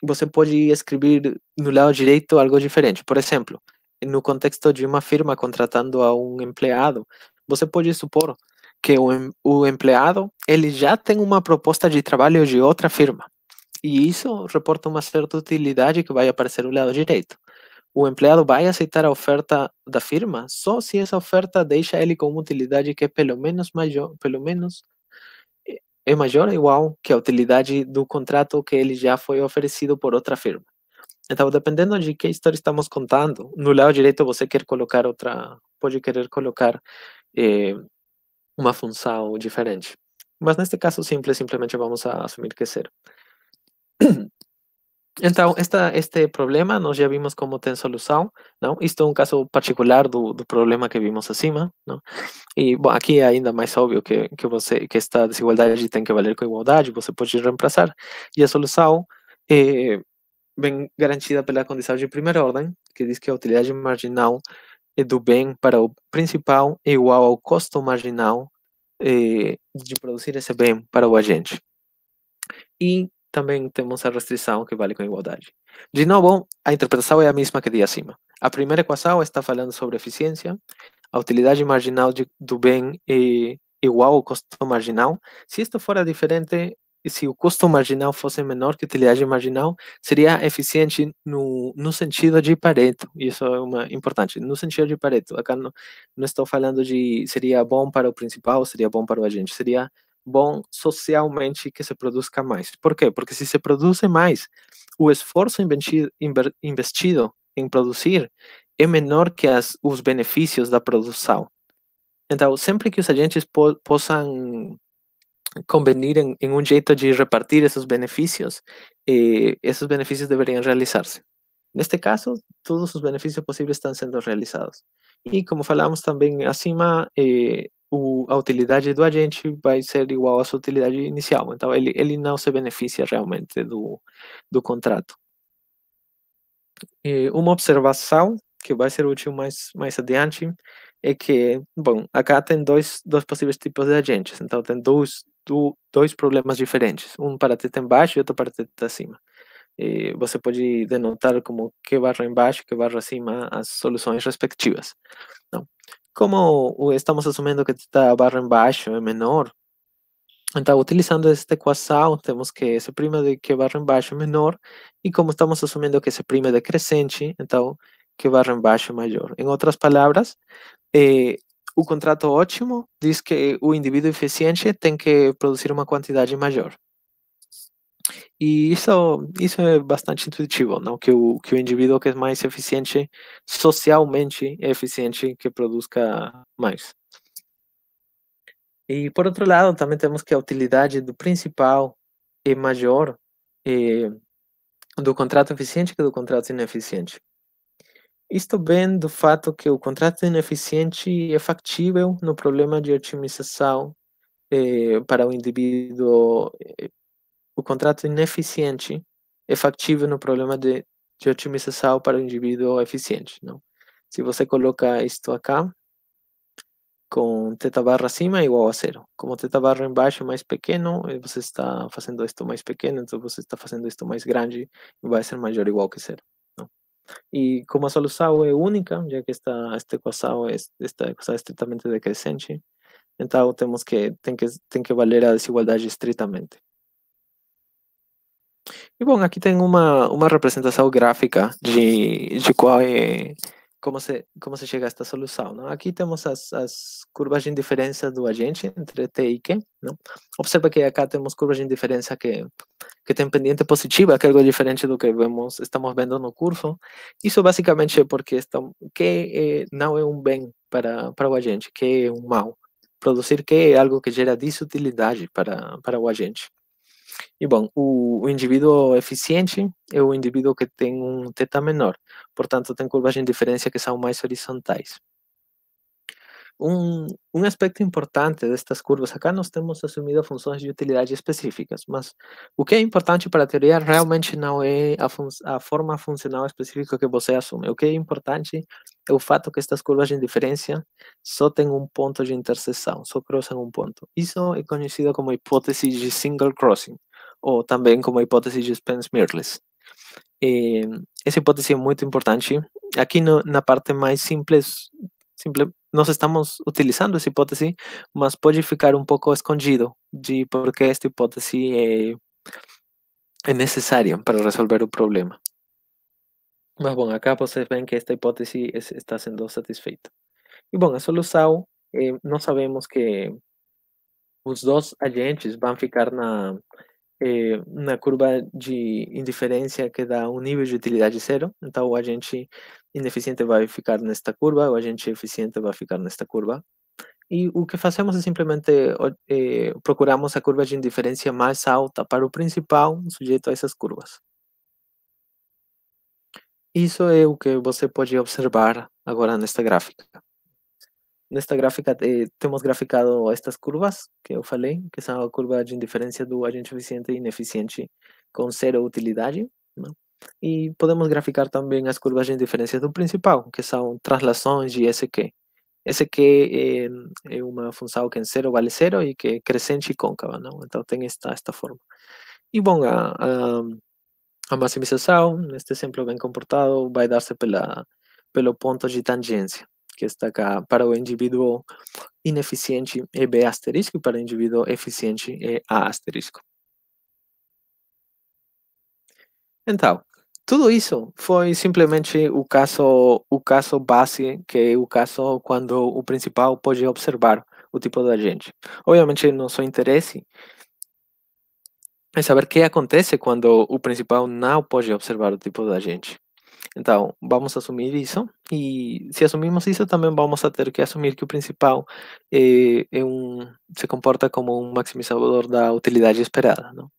S2: você pode escrever no lado direito algo diferente. Por exemplo, no contexto de uma firma contratando a um empleado, você pode supor que o, o empleado ele já tem uma proposta de trabalho de outra firma e isso reporta uma certa utilidade que vai aparecer no lado direito. O empregado vai aceitar a oferta da firma só se essa oferta deixa ele com uma utilidade que é pelo menos maior, pelo menos é eh, maior ou igual que a utilidade do contrato que ele já foi oferecido por outra firma. Então, dependendo de que história estamos contando, no lado direito você quer colocar outra, pode querer colocar eh, uma função diferente. Mas neste caso simples, simplesmente vamos assumir que é zero. Então, *clears throat* esta, este problema nós já vimos como tem solução, não? Isto é um caso particular do, do problema que vimos acima, não? E, bom, aqui é ainda mais óbvio que, que, você, eh, que esta desigualdade tem que valer com igualdade, você pode reemplaçar, e a solução é, eh, garantida pela condição de primeira ordem, que diz que a utilidade marginal eh, do bem para o principal é igual ao custo marginal é, de produzir esse bem para o agente. E também temos a restrição que vale com igualdade. De novo, a interpretação é a mesma que de acima. A primeira equação está falando sobre eficiência, a utilidade marginal de, do bem é igual ao custo marginal. Se isto fora diferente, se o custo marginal fosse menor que a utilidade marginal, seria eficiente no, no sentido de Pareto. Isso é uma importante, no sentido de Pareto. Acá não, não estou falando de seria bom para o principal, seria bom para o agente, seria bom socialmente que se produzca mais. Por quê? Porque se se produz mais, o esforço investido em produzir é menor que as, os benefícios da produção. Então, sempre que os agentes po possam convenir em, em, um jeito de repartir esses benefícios, eh, esses benefícios deveriam realizar-se. Neste caso, todos os benefícios possíveis estão sendo realizados. E como falamos também acima, eh, o, a utilidade do agente vai ser igual à sua utilidade inicial. Então, ele, ele não se beneficia realmente do, do contrato. E uma observação que vai ser útil mais, mais adiante é que, bom, acá tem dois, dois possíveis tipos de agentes. Então, tem dois, do, dois problemas diferentes. Um para teta embaixo e outro para teta acima. E você pode denotar como que barra embaixo que barra acima as soluções respectivas. Então, como estamos assumindo que a barra embaixo é menor, então, utilizando esta equação, temos que esse S' de que barra embaixo é menor, e como estamos assumindo que esse S' é decrescente, então que barra embaixo é maior. Em outras palavras, eh, o contrato ótimo diz que o indivíduo eficiente tem que produzir uma quantidade maior. E isso, isso é bastante intuitivo, não? Que o, que o indivíduo que é mais eficiente socialmente é eficiente que produzca mais. E por outro lado, também temos que a utilidade do principal é maior é, do contrato eficiente que do contrato ineficiente. Isto vem do fato que o contrato ineficiente é factível no problema de otimização é, para o indivíduo eh, o contrato ineficiente é factível no problema de, de otimização para o indivíduo eficiente. Não? Se você coloca isto aqui com teta barra acima é igual a zero. Como teta barra embaixo é mais pequeno, eh, você está fazendo isto mais pequeno, então você está fazendo isto mais grande e vai ser maior ou igual que zero. Não? E como a solução é única, já que esta, esta equação é esta equação estritamente decrescente, então temos que tem que tem que valer a desigualdade estritamente. E bom, aqui tem uma, uma representação gráfica de, de qual é, como se, como se chega a esta solução. Não? Aqui temos as, as curvas de indiferença do agente entre T e Q. Não? Observa que acá temos curvas de indiferença que, que tem pendente positiva, que é algo diferente do que vemos, estamos vendo no curso. Isso basicamente é porque estamos, Q é, não é um bem para, para o agente, Q é um mal. Produzir Q é algo que gera disutilidade para, para o agente. E bom, o, o indivíduo é eficiente é o indivíduo que tem um θ menor, portanto, tem curvas de indiferença que são mais horizontais. Um, um, aspecto importante destas curvas, acá nós temos assumido funções de utilidade específicas, mas o que é importante para a teoria realmente não é a, fun a forma funcional específica que você assume. O que é importante é o fato que estas curvas de indiferença só têm um ponto de interseção, só cruzam um ponto. Isso é conhecido como hipótese de single crossing, ou também como a hipótese de spence Mirles. Essa eh, hipótese é muito importante. Aqui no, na parte mais simples, simples, nós estamos utilizando essa hipótese, mas pode ficar um pouco escondido de por eh, que esta hipótese é, é necessária para resolver o problema. Mas bom, acá vocês veem que esta hipótese está sendo satisfeita. E bom, a solução, eh, nós sabemos que os dois agentes vão ficar na, é, eh, na curva de indiferença que dá um nível de utilidade zero. Então, o agente ineficiente vai ficar nesta curva, o agente eficiente vai ficar nesta curva. E o que eh, fazemos é simplesmente é, procuramos a curva de indiferença mais alta para o principal sujeito a essas curvas. Isso é o que você pode observar agora nesta gráfica nesta gráfica eh, temos graficado estas curvas que eu falei, que são a curva de indiferença do agente eficiente e ineficiente com zero utilidade. E podemos graficar também as curvas de indiferença do principal, que são translações eh, de SQ. SQ é, é uma função que em zero vale zero e que é crescente e côncava, então tem esta, esta forma. E bom, a, a, a maximização, neste exemplo bem comportado, vai dar-se pela pelo ponto de tangência que está para o indivíduo ineficiente é eh, B asterisco, e para o indivíduo eficiente é A asterisco. Então, tudo isso foi simplesmente o caso o caso base que é o caso quando o principal pode observar o tipo do agente obviamente nosso interesse é saber o que acontece quando o principal não pode observar o tipo do agente Entonces, vamos a asumir eso, y si asumimos eso, también vamos a tener que asumir que el principal eh, se comporta como un maximizador da utilidad esperada. ¿no?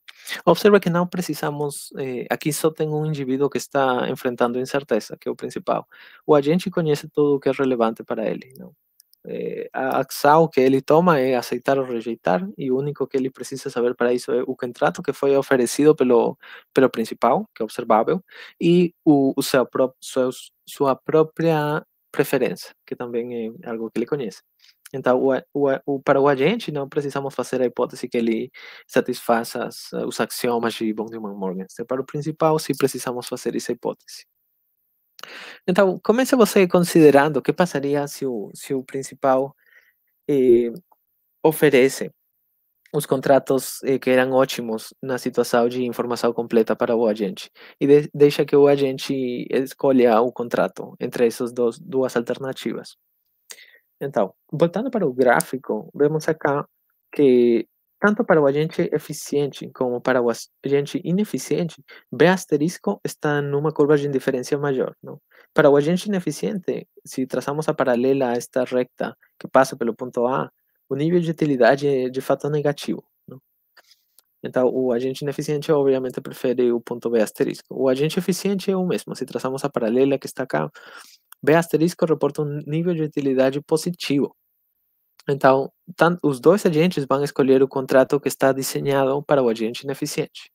S2: Observa que no precisamos, eh, aquí solo tengo un individuo que está enfrentando incerteza, que é o principal. O agente conoce todo lo que es relevante para él, ¿no? é, a ação que ele toma é eh, aceitar ou rejeitar, e o único que ele precisa saber para isso é o contrato que foi oferecido pelo, pelo principal, que é observável, e o, o seu, seu, sua própria preferência, que também é algo que ele conhece. Então, o, o, o, para o agente, não precisamos fazer a hipótese que ele satisfaça os eh, axiomas de von morgan morgenstern Para o principal, sim precisamos fazer essa hipótese. Então, comece você considerando o que passaria se o, se o principal eh, oferece os contratos eh, que eram ótimos na situação de informação completa para o agente e de, deixa que o agente escolha o contrato entre essas dois, duas alternativas. Então, voltando para o gráfico, vemos acá que tanto para o agente eficiente como para o agente ineficiente, B asterisco está numa curva de indiferença maior. Não? Para o agente ineficiente, se traçamos a paralela a esta recta que passa pelo ponto A, o nível de utilidade é de fato negativo. Não? Então, o agente ineficiente obviamente prefere o ponto B asterisco. O agente eficiente é o mesmo. Se traçamos a paralela que está cá, B asterisco reporta um nível de utilidade positivo. Então, tanto, os dois agentes vão escolher o contrato que está desenhado para o agente ineficiente.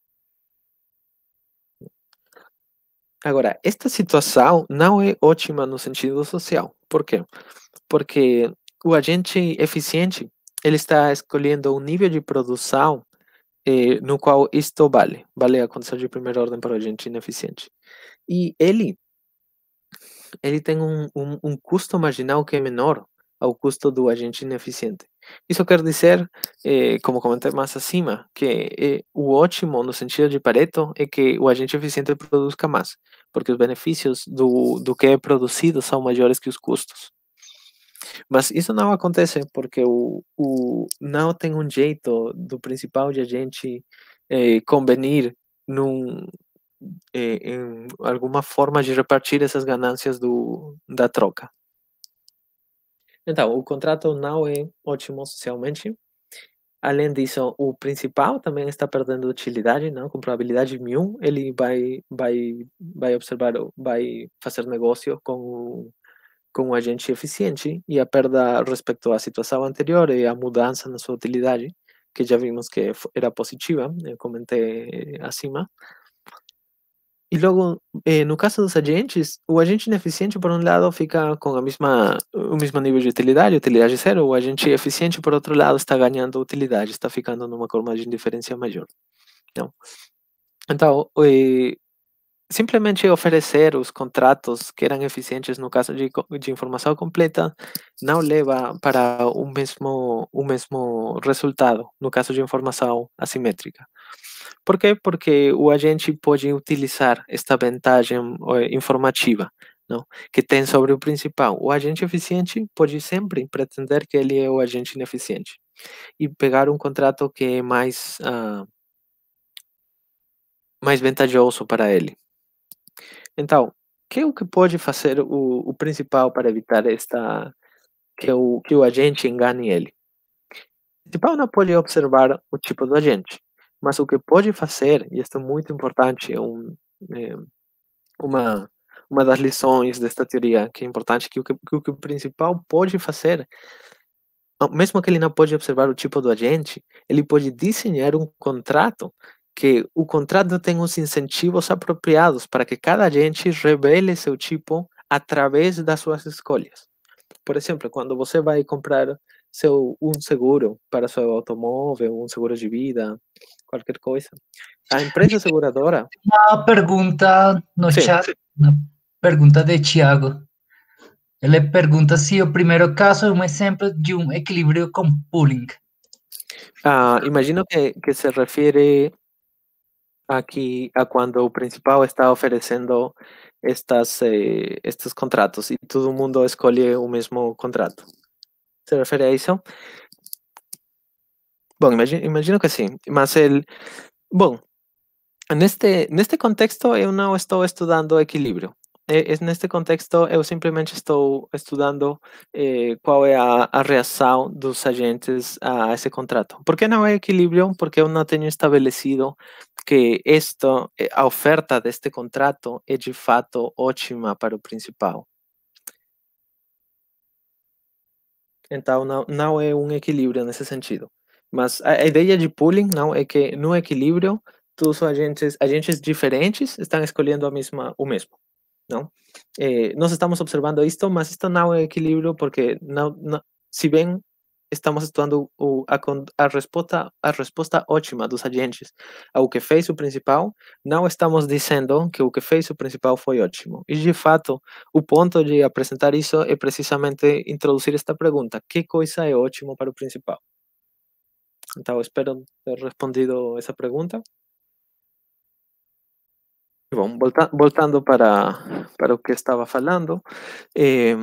S2: Agora, esta situação não é ótima no sentido social. Por quê? Porque o agente eficiente ele está escolhendo um nível de produção eh, no qual isto vale, vale a condição de primeira ordem para o agente ineficiente. E ele ele tem um, um, um custo marginal que é menor ao custo do agente ineficiente. Isso quer dizer, eh, como comentei mais acima, que eh, o ótimo no sentido de Pareto é que o agente eficiente produza mais, porque os benefícios do, do que é produzido são maiores que os custos. Mas isso não acontece porque o, o não tem um jeito do principal de agente eh, convenir num, em eh, alguma forma de repartir essas ganâncias do, da troca. Então, o contrato não é ótimo socialmente. Além disso, o principal também está perdendo utilidade, não? com probabilidade mil, ele vai, vai, vai observar, vai fazer negócio com o, com um agente eficiente e a perda respecto à situação anterior e a mudança na sua utilidade, que já vimos que era positiva, eu né? comentei acima, e logo eh, no caso dos agentes, o agente ineficiente por um lado fica com a mesma o mesmo nível de utilidade, utilidade zero, o agente eficiente por outro lado está ganhando utilidade, está ficando numa forma de indiferença maior. Então, então eh, simplesmente oferecer os contratos que eram eficientes no caso de, de informação completa não leva para o mesmo, o mesmo resultado no caso de informação assimétrica. Por quê? Porque o agente pode utilizar esta vantagem eh, informativa não, que tem sobre o principal. O agente eficiente pode sempre pretender que ele é o agente ineficiente e pegar um contrato que é mais, uh, mais vantajoso para ele. Então, que é o que pode fazer o, o principal para evitar esta que é o, que o agente engane ele? O principal não pode observar o tipo do agente mas o que pode fazer, e isto é muito importante, é um, é, uma, uma das lições desta teoria, que é importante, que o, que, que o principal pode fazer, mesmo que ele não pode observar o tipo do agente, ele pode desenhar um contrato que o contrato tem os incentivos apropriados para que cada agente revele seu tipo através das suas escolhas. Por exemplo, quando você vai comprar seu, um seguro para seu automóvel, um seguro de vida, qualquer coisa. A empresa seguradora.
S1: Uma pergunta no Sim. chat, uma pergunta de Tiago. Ele pergunta se o primeiro caso é um exemplo de um equilíbrio com pooling.
S2: Ah, imagino que, que se refere aqui a quando o principal está oferecendo estas, eh, estes contratos e todo mundo escolhe o mesmo contrato. se refiere a eso. Bueno, imagino, que sí. Más el. Bueno, en este, en este contexto, yo eh, no estoy estudiando equilibrio. Eh, en este contexto, yo simplemente estoy estudiando eh, cuál es a, a, los dos agentes a ese contrato. Por qué no hay equilibrio? Porque yo no tengo establecido que esto, a oferta este contrato es de fato ótima para el principal. Então não, não é um equilíbrio nesse sentido. Mas a, a ideia de pooling não é que no equilíbrio todos os agentes, agentes diferentes estão escolhendo a mesma, o mesmo. Não? É, nós estamos observando isto, mas isto não é equilíbrio porque não, não se bem estamos estudando o, a, a, resposta a resposta ótima dos agentes ao que fez o principal, não estamos dizendo que o que fez o principal foi ótimo. E, de fato, o ponto de apresentar isso é precisamente introduzir esta pergunta: que coisa é ótimo para o principal? Então, espero ter respondido essa pergunta. Bom, volta, voltando para, para o que estava falando, eh,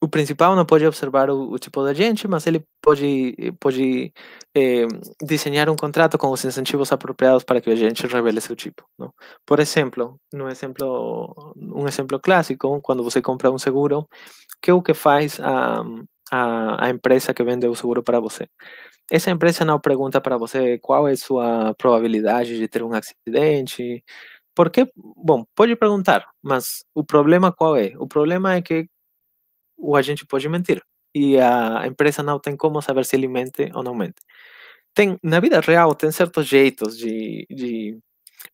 S2: o principal não pode observar o, o, tipo da gente, mas ele pode, pode é, eh, desenhar um contrato com os incentivos apropriados para que a gente revele seu tipo. Não? Né? Por exemplo, no exemplo, um exemplo clássico, quando você compra um seguro, que é o que faz a, a, a empresa que vende o seguro para você? Essa empresa não pergunta para você qual é sua probabilidade de ter um acidente, porque, bom, pode perguntar, mas o problema qual é? O problema é que o agente pode mentir e a empresa não tem como saber se ele mente ou não mente. Tem, na vida real, tem certos jeitos de, de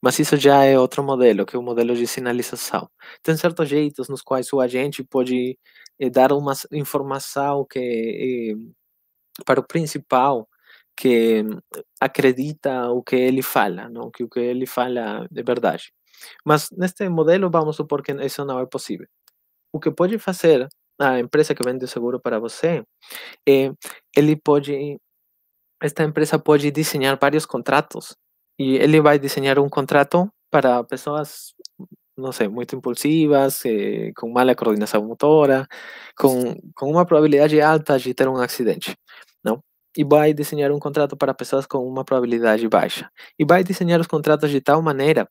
S2: mas isso já é outro modelo, que é o modelo de sinalização. Tem certos jeitos nos quais o agente pode é, dar uma informação que é, para o principal que acredita o que ele fala, não? que o que ele fala é verdade. Mas neste modelo, vamos supor que isso não é possível. O que pode fazer a empresa que vende o seguro para você, é, ele pode, esta empresa pode desenhar vários contratos e ele vai desenhar um contrato para pessoas, não sei, muito impulsivas, eh, com mala coordenação motora, com, com uma probabilidade alta de ter um acidente, não? E vai desenhar um contrato para pessoas com uma probabilidade baixa. E vai desenhar os contratos de tal maneira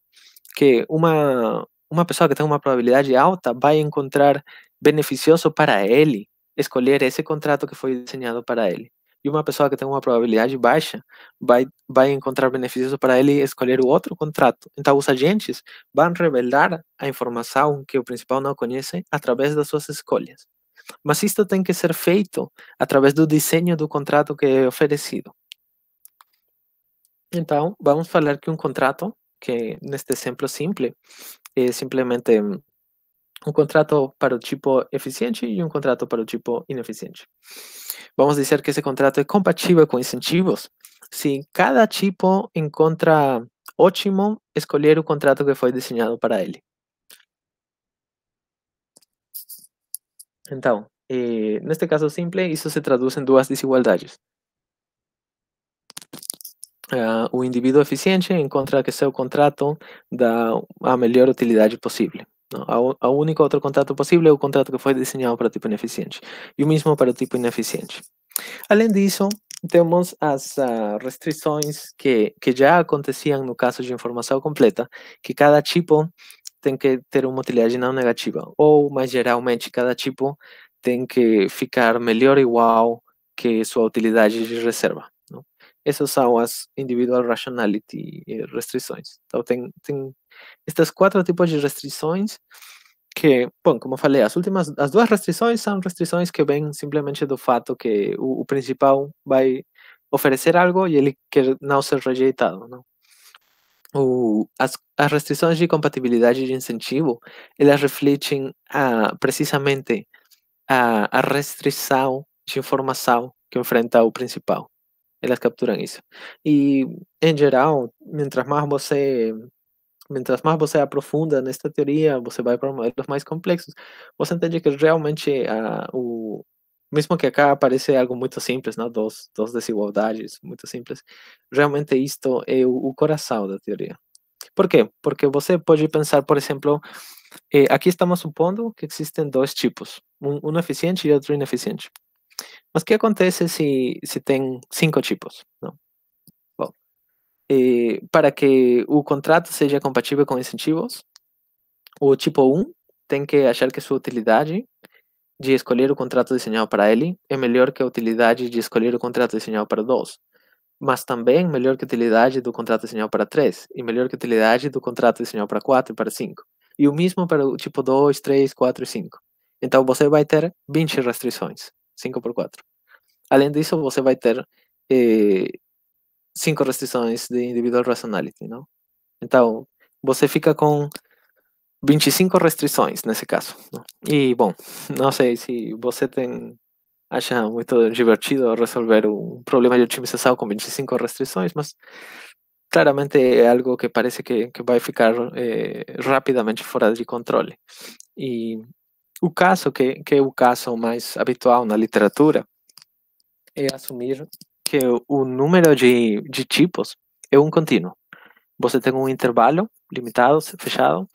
S2: que uma, uma pessoa que tem uma probabilidade alta vai encontrar beneficioso para ele escolher esse contrato que foi desenhado para ele. E uma pessoa que tem uma probabilidade baixa vai, vai encontrar benefícios para ele escolher o outro contrato. Então, os agentes vão revelar a informação que o principal não conhece através das suas escolhas. Mas isto tem que ser feito através do desenho do contrato que é oferecido. Então, vamos falar que um contrato, que neste exemplo simples, é simplesmente mm, um contrato para o tipo eficiente e um contrato para o tipo ineficiente. Vamos dizer que esse contrato é compatível com incentivos. Se cada tipo encontra ótimo escolher o contrato que foi desenhado para ele. Então, eh, neste caso simples, isso se traduz em duas desigualdades. Uh, o indivíduo eficiente encontra que seu contrato dá a melhor utilidade possível. A, única outra contrato possível é o contrato que foi desenhado para tipo ineficiente. E o mesmo para o tipo ineficiente. Além disso, temos as uh, restrições que, que já aconteciam no caso de informação completa, que cada tipo tem que ter uma utilidade não negativa, ou mais geralmente, cada tipo tem que ficar melhor ou igual que sua utilidade de reserva. Essas são as individual rationality restrições. Então, tem, tem estas quatro tipos de restrições que, bom, como falei, as últimas, as duas restrições são restrições que vêm simplesmente do fato que o, principal vai oferecer algo e ele quer não ser rejeitado, não? O, as, as restrições de compatibilidade de incentivo, elas refletem a, precisamente a, a restrição de informação que enfrenta o principal. Elas capturam isso. E, em geral, mientras mais você Mientras más você aprofunda nesta teoria, você vai para modelos mais complexos. Você entende que realmente o, ah, mesmo que acá aparece algo muito simples, né? Dos, dos desigualdades muito simples, realmente isto é o, coração da teoria. Por quê? Porque você pode pensar, por exemplo, eh, aqui estamos supondo que existem dois tipos, um, eficiente e outro ineficiente. Mas o que acontece se, se tem cinco tipos? Não? eh, para que o contrato seja compatível com incentivos. O tipo 1 tem que achar que sua utilidade tipo de escolher o contrato desenhado para ele é melhor que a utilidade de escolher o contrato desenhado para 2, mas também melhor que a utilidade do contrato desenhado para 3 e melhor que a utilidade do contrato desenhado para 4 e para 5. E o mesmo para o tipo 2, 3, 4 e 5. Então você vai ter 20 restrições, 5 por 4. Além disso, você vai ter eh, cinco restrições de individual rationality, não? Então, você fica com 25 restrições nesse caso. Não? E, bom, *laughs* não sei se você tem acha muito divertido resolver um problema de otimização com 25 restrições, mas claramente é algo que parece que, que vai ficar eh, rapidamente fora de controle. E o caso, que, que é o caso mais habitual na literatura, é assumir que o número de, de tipos é um contínuo. Você tem um intervalo limitado, fechado,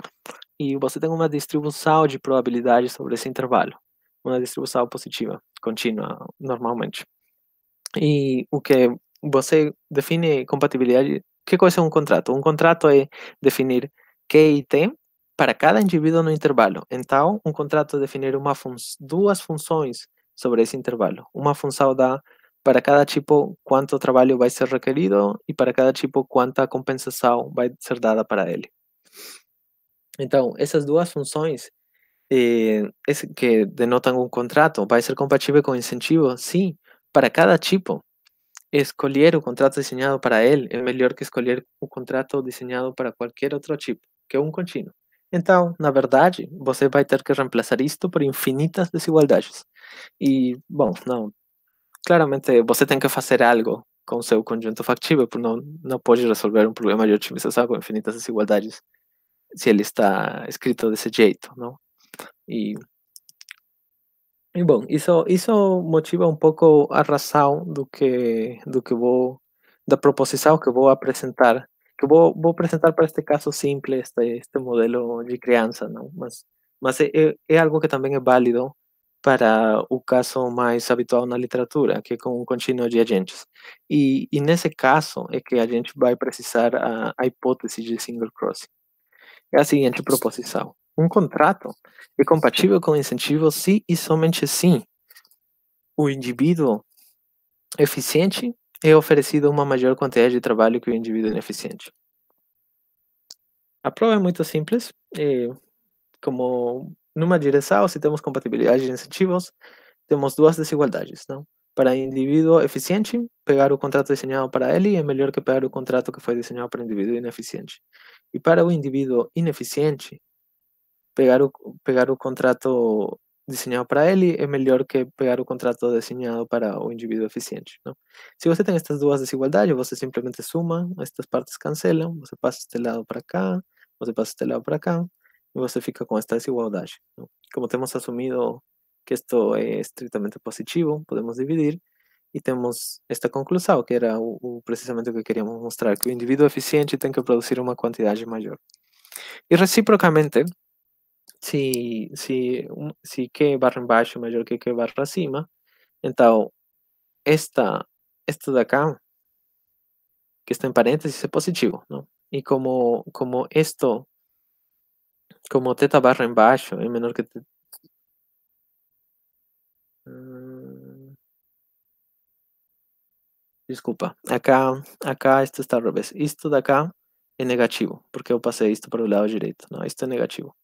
S2: e você tem uma distribuição de probabilidade sobre esse intervalo. Uma distribuição positiva, contínua, normalmente. E o que você define compatibilidade. Que coisa é um contrato? Um contrato é definir Q e T para cada indivíduo no intervalo. Então, um contrato é definir uma fun duas funções sobre esse intervalo. Uma função da para cada tipo quanto trabalho vai ser requerido e para cada tipo quanta compensação vai ser dada para ele. Então, essas duas funções eh, que denotam um contrato vai ser compatível com incentivo sim para cada tipo, escolher o contrato desenhado para ele é melhor que escolher o contrato desenhado para qualquer outro tipo, que é um contínuo. Então, na verdade, você vai ter que reemplaçar isto por infinitas desigualdades. E, bom, não, claramente você tem que fazer algo com seu conjunto factível, porque não, não pode resolver um problema de otimização com infinitas desigualdades se ele está escrito desse jeito, não? E, e bom, isso, isso motiva um pouco a razão do que, do que vou, da proposição que vou apresentar, que vou, vou apresentar para este caso simples, este, este modelo de criança, não? Mas, mas é, é, é algo que também é válido para o caso mais habitual na literatura, que é com um contínuo de agentes. E, e nesse caso é que a gente vai precisar a, a hipótese de single crossing. É a assim, seguinte proposição. Um contrato é compatível com incentivos se e somente se o indivíduo eficiente é oferecido uma maior quantidade de trabalho que o indivíduo ineficiente. A prova é muito simples. É, como numa direção, se temos compatibilidade de incentivos, temos duas desigualdades, não? Para indivíduo eficiente, pegar o contrato desenhado para ele é melhor que pegar o contrato que foi desenhado para o indivíduo ineficiente. E para o indivíduo ineficiente, pegar o, pegar o contrato desenhado para ele é melhor que pegar o contrato desenhado para o indivíduo eficiente. Não? Se você tem estas duas desigualdades, você simplesmente suma, estas partes cancelam, você passa este lado para cá, você passa este lado para cá, você fica con esta esta desigualdad. Como tenemos asumido que esto es estrictamente positivo, podemos dividir y tenemos esta conclusión, que era precisamente lo que queríamos mostrar, que el individuo eficiente tiene que producir una cantidad mayor. Y recíprocamente, si se, Q barra embaixo es mayor que Q barra acima, entonces esta, esta de que está en paréntesis, es positivo. Y como, como como teta barra embaixo é menor que teta... Hum. Desculpa, acá, acá isto está ao revés. Isto daqui é negativo, porque eu passei isto para o lado direito. Não, isto é negativo.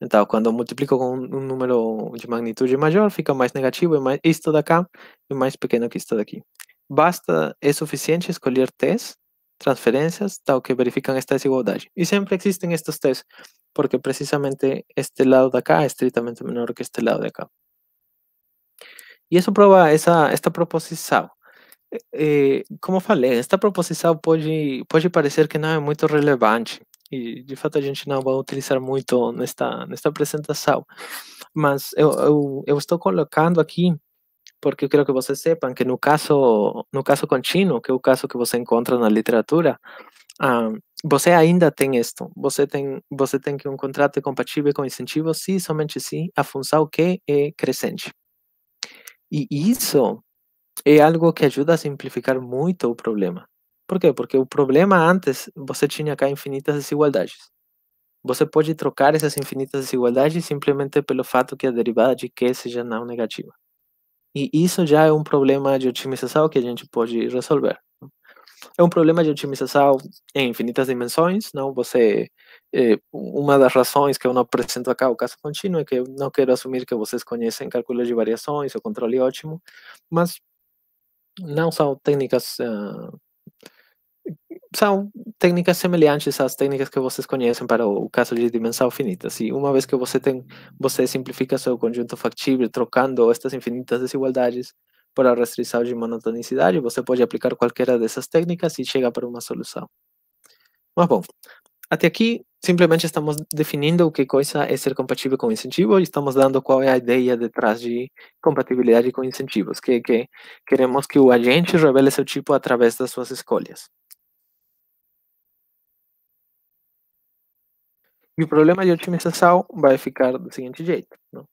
S2: Então, quando eu multiplico com um número de magnitude maior, fica mais negativo, e mais, isto daqui é mais pequeno que isto daqui. Basta, é suficiente escolher testes transferências, tal, que verificam esta desigualdade. E sempre existem estes testes porque precisamente este lado de acá es estrictamente menor que este lado de acá. Y eso prueba esa esta proposición. E, eh, como falei, esta proposición puede parecer que no es muy relevante, y de fato a gente não vai utilizar mucho nesta, esta presentación. mas eu, eu, estou colocando aquí porque eu que vocês sepan que no caso no caso contínuo, que é o caso que encuentra en na literatura, Ah, você ainda tem isto. Você tem, você tem que um contrato compatível com incentivos Sim, somente sim. a função que é crescente. E isso é algo que ajuda a simplificar muito o problema. Por quê? Porque o problema antes, você tinha cá infinitas desigualdades. Você pode trocar essas infinitas desigualdades simplesmente pelo fato que a derivada de Q seja não negativa. E isso já é um problema de otimização que a gente pode resolver é um problema eh, eh, de otimização em infinitas dimensões, não? Você uma das razões que eu não apresento aqui o caso contínuo é que eu não quero assumir que vocês conhecem cálculos de variações, o controle ótimo, mas não são técnicas uh, eh, são técnicas semelhantes às técnicas que vocês conhecem para o caso de dimensão finita. Se uma vez que você tem, você simplifica seu conjunto factível trocando estas infinitas desigualdades, para a restrição de monotonicidade, você pode aplicar qualquer dessas técnicas e chegar para uma solução. Mas bom, até aqui simplesmente estamos definindo o que coisa é ser compatível com incentivo e estamos dando qual é a ideia detrás de compatibilidade com incentivos, que é que queremos que o agente revele seu tipo através das suas escolhas. E o problema de otimização vai ficar do seguinte jeito. Não?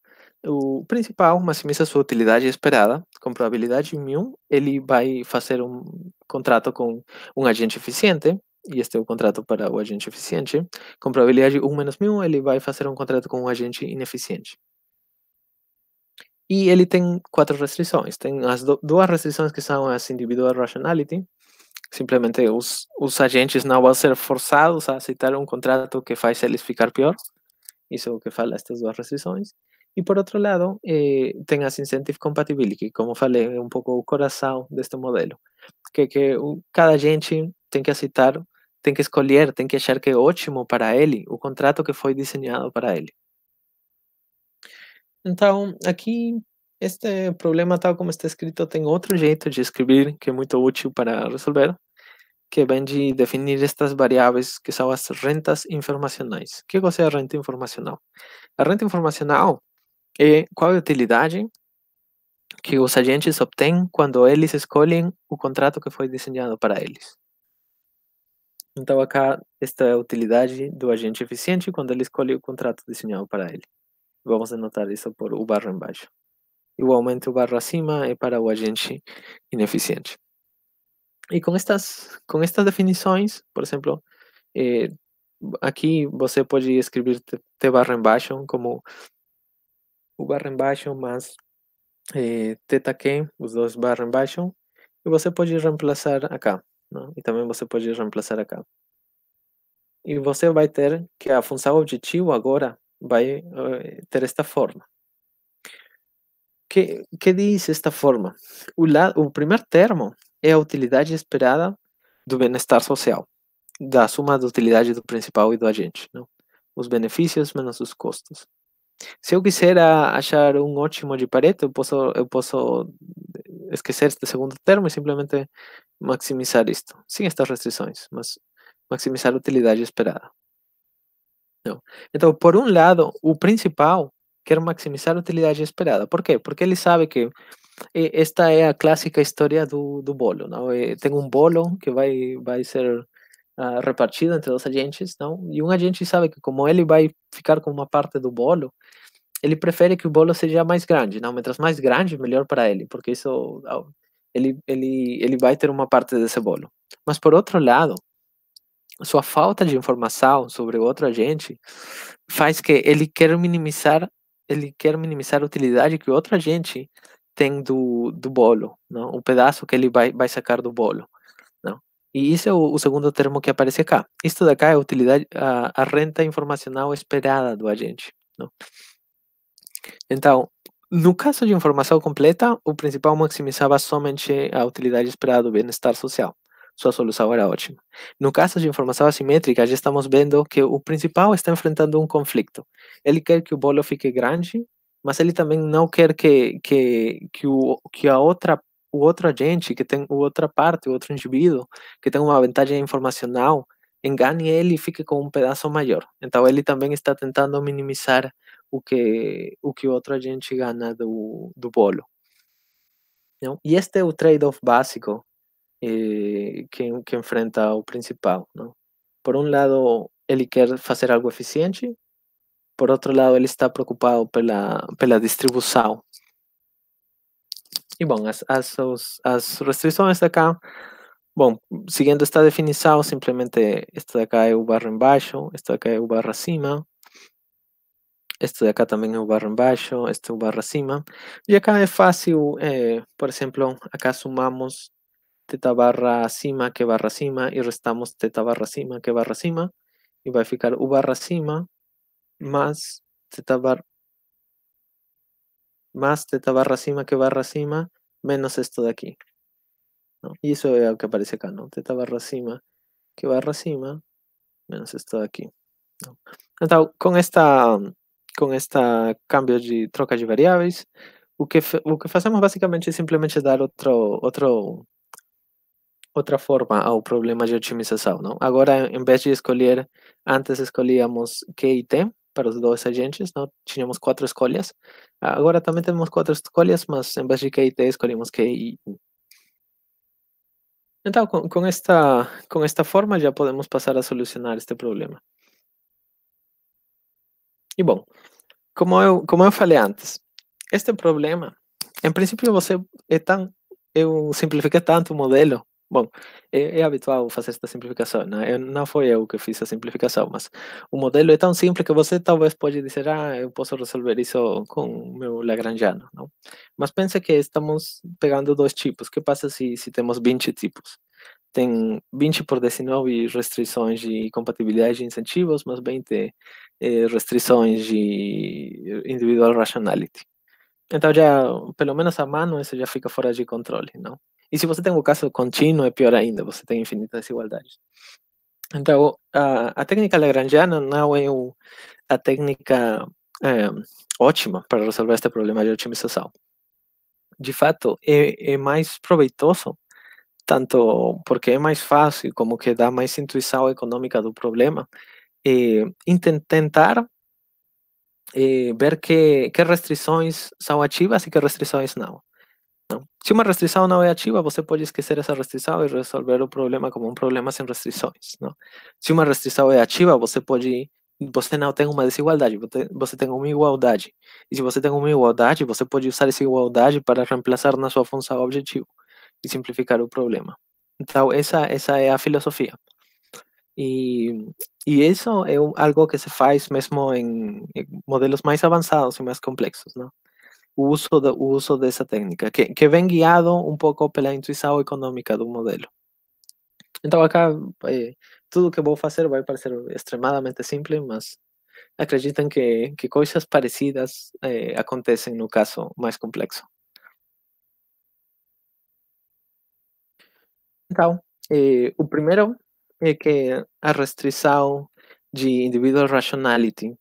S2: O principal, maximiza sua utilidade esperada. Com probabilidade 1, ele vai fazer um contrato com um agente eficiente, e este é o contrato para o agente eficiente. Com probabilidade 1 menos 1, ele vai fazer um contrato com um agente ineficiente. E ele tem quatro restrições. Tem as do, duas restrições que são as individual rationality. Simplesmente os, os agentes não vão ser forçados a aceitar um contrato que faz eles ficar pior. Isso é o que fala estas duas restrições. E por outro lado, eh, tem as Incentive Compatibility, como falei, é um pouco o coração deste modelo, que, que cada gente tem que aceitar, tem que escolher, tem que achar que é ótimo para ele o contrato que foi desenhado para ele. Então, aqui, este problema, tal como está escrito, tem outro jeito de escrever que é muito útil para resolver, que vem de definir estas variáveis que são as rentas informacionais. O que é a renta informacional? A renta informacional e eh, qual é a utilidade que os agentes obtêm quando eles escolhem o contrato que foi desenhado para eles? Então, acá, esta é a utilidade do agente eficiente quando ele escolhe o contrato desenhado para ele. Vamos anotar isso por o barra embaixo. Igualmente, o barra acima é para o agente ineficiente. E com estas, com estas definições, por exemplo, eh, aqui você pode escrever T barra embaixo como o barra embaixo, mais é, eh, quem Q, os dois barra embaixo, e você pode reemplaçar acá, né? e também você pode reemplaçar acá. E você vai ter que a função objetivo agora vai eh, ter esta forma. Que, que diz esta forma? O, la, o primeiro termo é a utilidade esperada do bem-estar social, da soma da utilidade do principal e do agente. Né? Os benefícios menos os custos. Se eu quiser achar um ótimo de Pareto, eu eh, posso, eu posso esquecer este segundo termo e simplesmente maximizar isto, sem estas restrições, mas maximizar a utilidade esperada. Não. Então, por um lado, o principal quer maximizar a utilidade esperada. Por quê? Porque ele sabe que eh, esta é a clássica história do, do bolo. Não? Eh, Tem um bolo que vai, vai ser repartida repartido entre os agentes, não? E um agente sabe que como ele vai ficar com uma parte do bolo, ele prefere que o bolo seja mais grande, não? Mientras mais grande, melhor para ele, porque isso ele ah, ele ele vai ter uma parte desse bolo. Mas por outro lado, sua falta de informação sobre o outro agente faz que ele quer minimizar ele quer minimizar a utilidade que o outro agente tem do, do bolo, não? o pedaço que ele vai, vai sacar do bolo. E isso é o, o segundo termo que aparece cá. Isto daqui é a utilidade, a, a renta informacional esperada do agente. Não? Então, no caso de informação completa, o principal maximizava somente a utilidade esperada do bem-estar social. Sua solução era ótima. No caso de informação assimétrica, já estamos vendo que o principal está enfrentando um conflito. Ele quer que o bolo fique grande, mas ele também não quer que, que, que, o, que a outra o outro gente que tem outra parte, o outro indivíduo que tem uma vantagem informacional, engane ele e fique com um pedaço maior. Então ele também está tentando minimizar o que o que outra gente ganha do, do bolo. Não? E este é o trade-off básico eh, que, que enfrenta o principal. Não? Por um lado, ele quer fazer algo eficiente, por outro lado, ele está preocupado pela, pela distribuição Y bueno, as, as, de acá, bueno, siguiendo está bom, simplemente esto de acá es u barra en barra esto de acá es u barra cima, esto de acá también es un barra en bajo, esto es barra cima. Y acá es fácil, eh, por ejemplo, acá sumamos teta barra cima que barra cima y restamos teta barra cima que barra cima. Y va a ficar u barra cima más teta barra, más teta barra cima que barra cima, menos esto de aquí. ¿no? Y eso es lo que aparece acá, ¿no? Teta barra cima que barra cima, menos esto de aquí. ¿no? Entonces, con esta, com esta cambio de troca de variáveis, o que, o que fazemos basicamente é simplesmente dar outro, outro, outra forma ao problema de otimização. Não? Agora, em vez de escolher, antes escolhíamos k e T, para os dois agentes, não? Tínhamos quatro escolhas. Agora também temos quatro escolhas, mas em vez de QI escolhemos K. Então, com, com, esta, com esta forma, já podemos passar a solucionar este problema. E bom, como eu, como eu falei antes, este problema, em princípio, você é tão. Eu simplifiquei tanto o modelo Bom, é, é, habitual fazer esta simplificação, né? Eu, não foi eu que fiz a simplificação, mas o modelo é tão simples que você talvez pode dizer, ah, eu posso resolver isso com o meu Lagrangiano, não? Mas pense que estamos pegando dois tipos. O que passa se, se temos 20 tipos? Tem 20 por 19 restrições de compatibilidade de incentivos, mas 20 eh, restrições de individual rationality. Então já, pelo menos a mano, isso já fica fora de controle, não? E se você tem um caso contínuo, é pior ainda, você tem infinitas desigualdades. Então, a, a técnica lagrangiana não é o, a técnica é, ótima para resolver este problema de otimização. De fato, é, é mais proveitoso, tanto porque é mais fácil, como que dá mais intuição econômica do problema, e eh, tentar eh, ver que, que restrições são ativas e que restrições não. Não. Se uma restrição não é ativa, você pode esquecer essa restrição e resolver o problema como um problema sem restrições. Não? Se uma restrição é ativa, você pode você não tem uma desigualdade, você tem uma igualdade. E se você tem uma igualdade, você pode usar essa igualdade para reemplaçar na sua função objetivo e simplificar o problema. Então, essa, essa é a filosofia. E, e isso é algo que se faz mesmo em, modelos mais avançados e mais complexos, não? o uso, de, o uso dessa técnica, que, que vem guiado um pouco pela intuição econômica do modelo. Então, acá, eh, tudo que vou fazer vai parecer extremadamente simples, mas acreditem que, que coisas parecidas eh, acontecem no caso mais complexo. Então, eh, o primeiro é que a restrição de individual rationality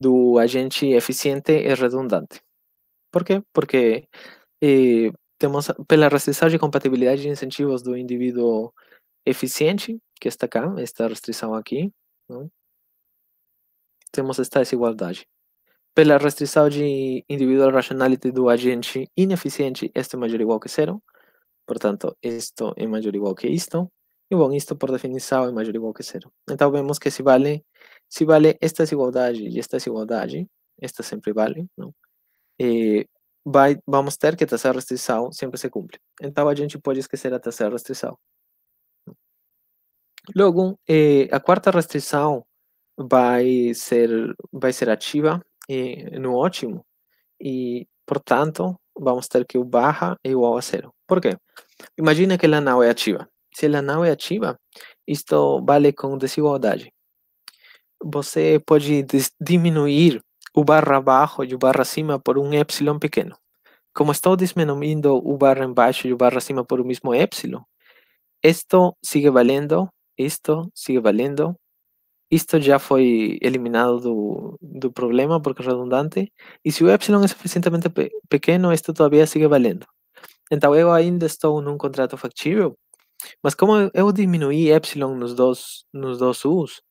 S2: do agente eficiente é redundante. Por quê? Porque eh, temos, pela restrição de compatibilidade de incentivos do indivíduo eficiente, que está cá, esta restrição aqui, não? temos esta desigualdade. Pela restrição de individual rationality do agente ineficiente, este é maior ou igual que zero. Portanto, isto é maior ou igual que isto. E, bom, isto, por definição, é maior ou igual que zero. Então, vemos que se vale, se vale esta desigualdade e esta desigualdade, esta sempre vale, não? Eh, vai, vamos ter que terceira restrição sempre se cumpre. Então, a gente pode esquecer a terceira restrição. Logo, eh, a quarta restrição vai ser, vai ser ativa e eh, no ótimo e, portanto, vamos ter que o barra é igual a zero. Por quê? Imagina que ela não é ativa. Se ela não é ativa, isto vale com desigualdade. Você pode diminuir u barra abajo y u barra cima por un epsilon pequeño. Como estoy disminuyendo u barra en y u barra cima por un mismo epsilon, Esto sigue valiendo. Esto sigue valiendo. Esto ya fue eliminado del problema porque es redundante, Y si u epsilon es suficientemente pequeño, esto todavía sigue Entonces, yo aún estoy en un contrato factible. mas como yo disminuí epsilon nos dos nos dos u's,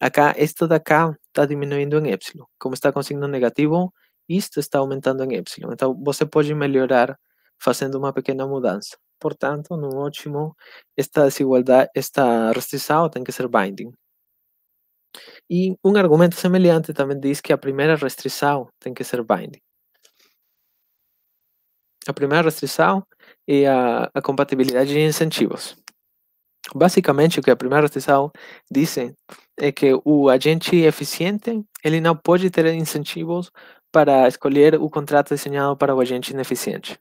S2: acá, esto de acá. está diminuindo em epsilon. Como está com signo negativo, isto está aumentando em epsilon. Então, você pode melhorar fazendo uma pequena mudança. Portanto, no ótimo, esta desigualdade, esta restrição tem que ser binding. E um argumento semelhante também diz que a primeira restrição tem que ser binding. A primeira restrição é eh, a, a compatibilidade de incentivos. Basicamente, o que a primeira artição disse é que o agente eficiente ele não pode ter incentivos para escolher o contrato desenhado para o agente ineficiente.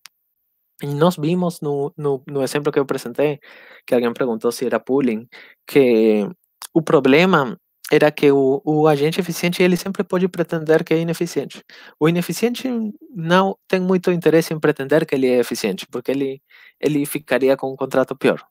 S2: E nós vimos no, no, no exemplo que eu apresentei, que alguém perguntou se era pooling, que o problema era que o, o agente eficiente ele sempre pode pretender que é ineficiente. O ineficiente não tem muito interesse em pretender que ele é eficiente, porque ele, ele ficaria com um contrato pior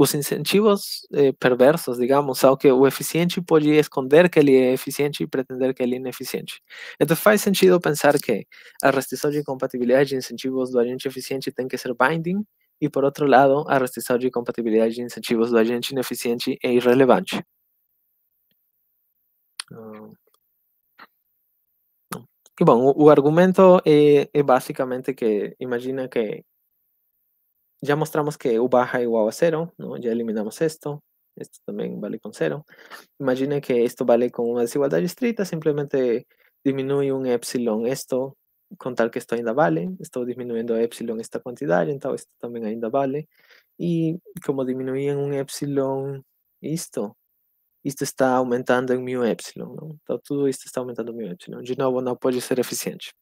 S2: os incentivos eh, perversos, digamos, ao que o eficiente pode esconder que ele é eficiente e pretender que ele é ineficiente. Então faz sentido pensar que a restrição de compatibilidade de incentivos do agente eficiente tem que ser binding e, por outro lado, a restrição de compatibilidade de incentivos do agente ineficiente é irrelevante. E bom, o, argumento é, eh, é basicamente que imagina que já mostramos que u baja igual a zero já eliminamos esto. isto também vale com zero Imagine que isto vale com uma desigualdade estrita simplesmente diminui um epsilon isto com tal que isto ainda vale. Estou diminuindo epsilon esta quantidade, então isto também ainda vale. E como diminuí em um epsilon isto, isto está aumentando em mil epsilon. Não? Então tudo isto está aumentando em mil epsilon. De novo, não pode ser eficiente.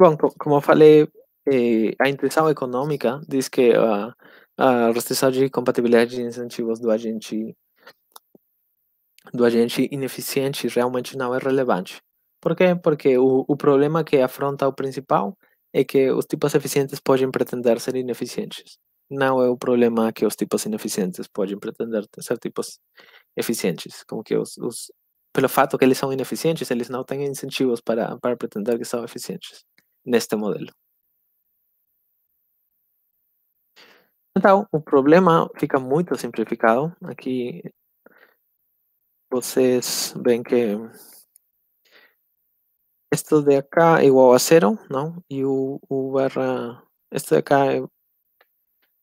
S2: Bom, como eu falei, eh, a intenção econômica diz que a, a restrição de compatibilidade de incentivos do agente do agente ineficiente realmente não é relevante. Por quê? Porque o, o problema que afronta o principal é que os tipos eficientes podem pretender ser ineficientes. Não é o problema que os tipos ineficientes podem pretender ser tipos eficientes. Como que os, os pelo fato que eles são ineficientes, eles não têm incentivos para, para pretender que são eficientes neste modelo. Então, o problema fica muito simplificado. Aqui vocês veem que isto de acá é igual a zero, não? E o, o barra, isto de acá,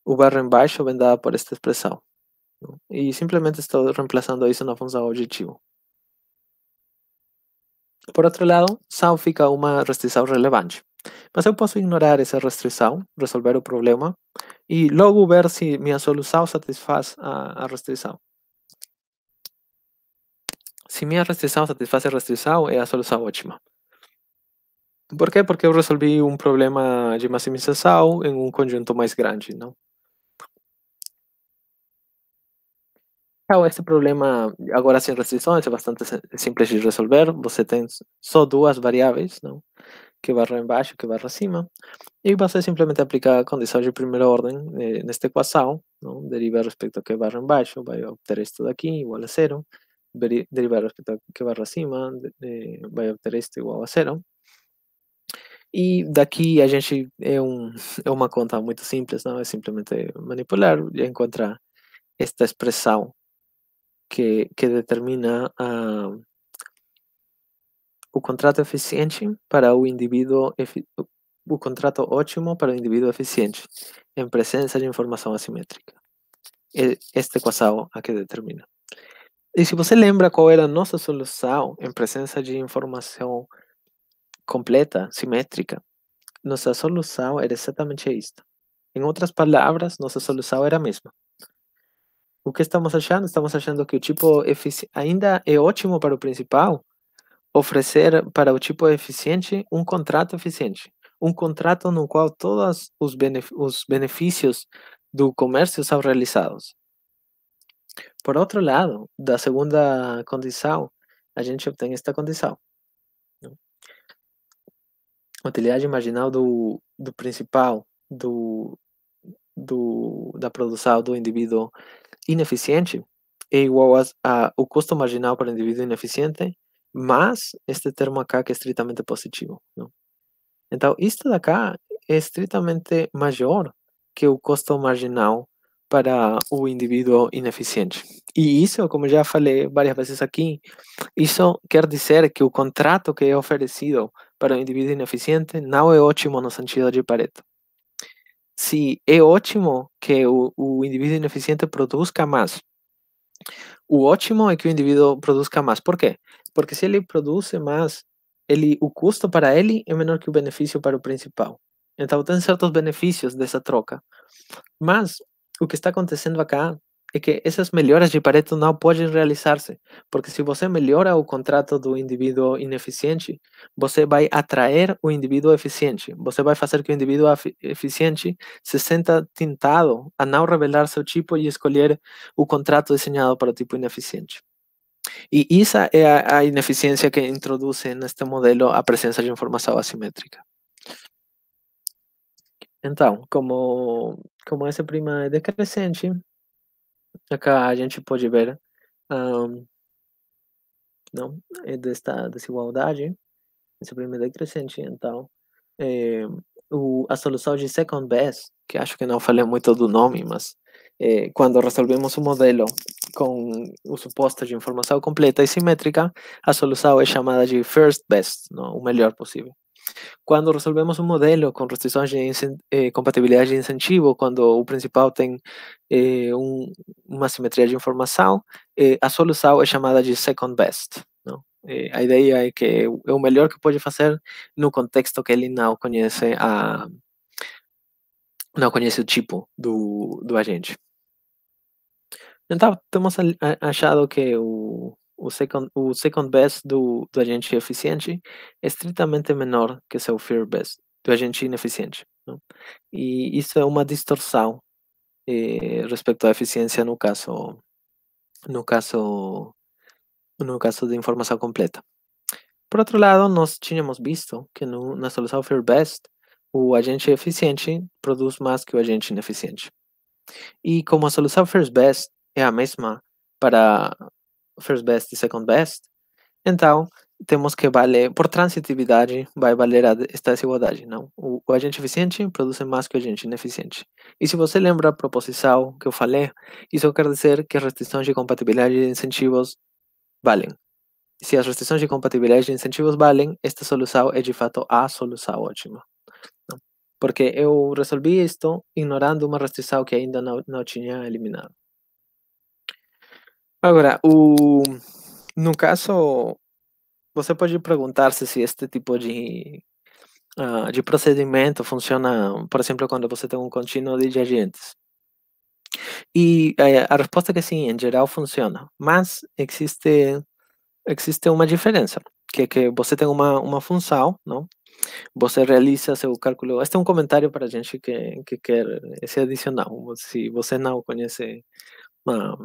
S2: o é, barra embaixo vem dado por esta expressão. Não? E simplesmente estou reemplaçando isso na função objetivo. Por outro lado, só fica uma restrição relevante. Mas eu posso ignorar essa restrição, resolver o problema e logo ver se minha solução satisfaz a, a restrição. Se minha restrição satisfaz a restrição, é a solução ótima. Por quê? Porque eu resolvi um problema de maximização em um conjunto mais grande, não? Então, esse problema, agora sem restrições, é bastante simples de resolver. Você tem só duas variáveis, não? que barra embaixo, que barra acima, e você simplesmente aplica a condição de primeira ordem eh, nesta equação, não? deriva respeito a que barra embaixo, vai obter isto daqui igual a zero, derivar respeito a que barra acima, eh, vai obter isto igual a zero, e daqui a gente é, um, é uma conta muito simples, não é simplesmente manipular e encontrar esta expressão que, que determina a, o contrato eficiente para o indivíduo o contrato ótimo para o indivíduo eficiente em presença de informação assimétrica. Este equação a que determina. E se você lembra qual era a nossa solução em presença de informação completa, simétrica, nossa solução era exatamente isto. Em outras palavras, nossa solução era a mesma. O que estamos achando? Estamos achando que o tipo ainda é ótimo para o principal, oferecer para o tipo eficiente um contrato eficiente, um contrato no qual todos os, benefícios do comércio são realizados. Por outro lado, da segunda condição, a gente obtém esta condição. Né? Utilidade marginal do, do principal do, do, da produção do indivíduo ineficiente é igual a, a, o custo marginal para o indivíduo ineficiente mas este termo aqui que é estritamente positivo. Não? Então, isto daqui é estritamente maior que o custo marginal para o indivíduo ineficiente. E isso, como já falei várias vezes aqui, isso quer dizer que o contrato que é oferecido para o indivíduo ineficiente não é ótimo no sentido de Pareto. Se é ótimo que o, o indivíduo ineficiente produza mais, o ótimo é que o indivíduo produza mais. Por quê? Porque se ele produz mais, ele, o custo para ele é menor que o benefício para o principal. Então, tem certos benefícios dessa troca. Mas o que está acontecendo acá é que essas melhoras de Pareto não podem realizar-se, porque se você melhora o contrato do indivíduo ineficiente, você vai atrair o indivíduo eficiente. Você vai fazer que o indivíduo eficiente se sinta tentado a não revelar seu tipo e escolher o contrato desenhado para o tipo ineficiente. E essa é a, a ineficiência que introduz neste modelo a presença de informação assimétrica. Então, como, como essa prima é decrescente, Acá é a gente pode ver um, não, é desta desigualdade, esse primeiro decrescente, então, é, o, a solução de second best, que acho que não falei muito do nome, mas é, quando resolvemos o um modelo com o suposto de informação completa e simétrica, a solução é chamada de first best, não, o melhor possível. Quando resolvemos um modelo com restrições de eh, compatibilidade de incentivo, quando eh, o principal tem eh, um, uma simetria de informação, eh, a solução é chamada de second best. a ideia é que é o melhor que pode fazer no contexto que ele não conhece a não conhece o tipo do, do agente. Então, temos achado que o, o second, o second best do, do agente eficiente é estritamente menor que seu fear best, do agente ineficiente. Não? E isso é uma distorção eh, respeito à eficiência no caso no caso no caso de informação completa. Por outro lado, nós tínhamos visto que no, na solução fear best o agente eficiente produz mais que o agente ineficiente. E como a solução first best é a mesma para first best e second best, então temos que valer, por transitividade, vai valer esta desigualdade, não? O, o, agente eficiente produz mais que o agente ineficiente. E se você lembra a proposição que eu falei, isso quer dizer que as restrições de compatibilidade de incentivos valem. Se as restrições de compatibilidade de incentivos valem, esta solução é de fato a solução ótima. Porque eu resolvi isto ignorando uma restrição que ainda não, não tinha eliminado agora o no caso, você pode perguntar-se se este tipo de, uh, de procedimento funciona, por exemplo, quando você tem um contínuo de agentes. E uh, a resposta é que sim, em geral funciona, mas existe existe uma diferença, que é que você tem uma, uma função, não? você realiza seu cálculo. Este é um comentário para a gente que, que quer esse é adicional, se você não conhece ah,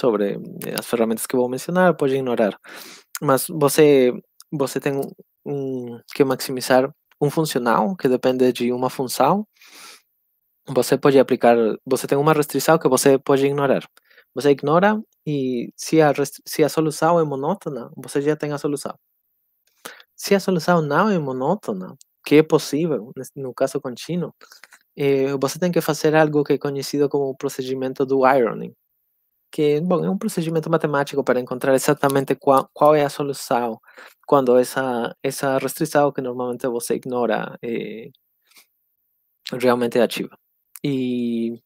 S2: sobre eh, as ferramentas que vou mencionar, pode ignorar. Mas você, você tem um, que maximizar um funcional que depende de uma função. Você pode aplicar, você tem uma restrição que você pode ignorar. Você ignora e se a, se a solução é monótona, você já tem a solução. Se a solução não é monótona, que é possível no caso contínuo, eh, você tem que fazer algo que é conhecido como o procedimento do ironing, que bom, é um procedimento matemático para encontrar exatamente qual, qual é a solução quando essa, essa restrição que normalmente você ignora é, realmente é ativa. E,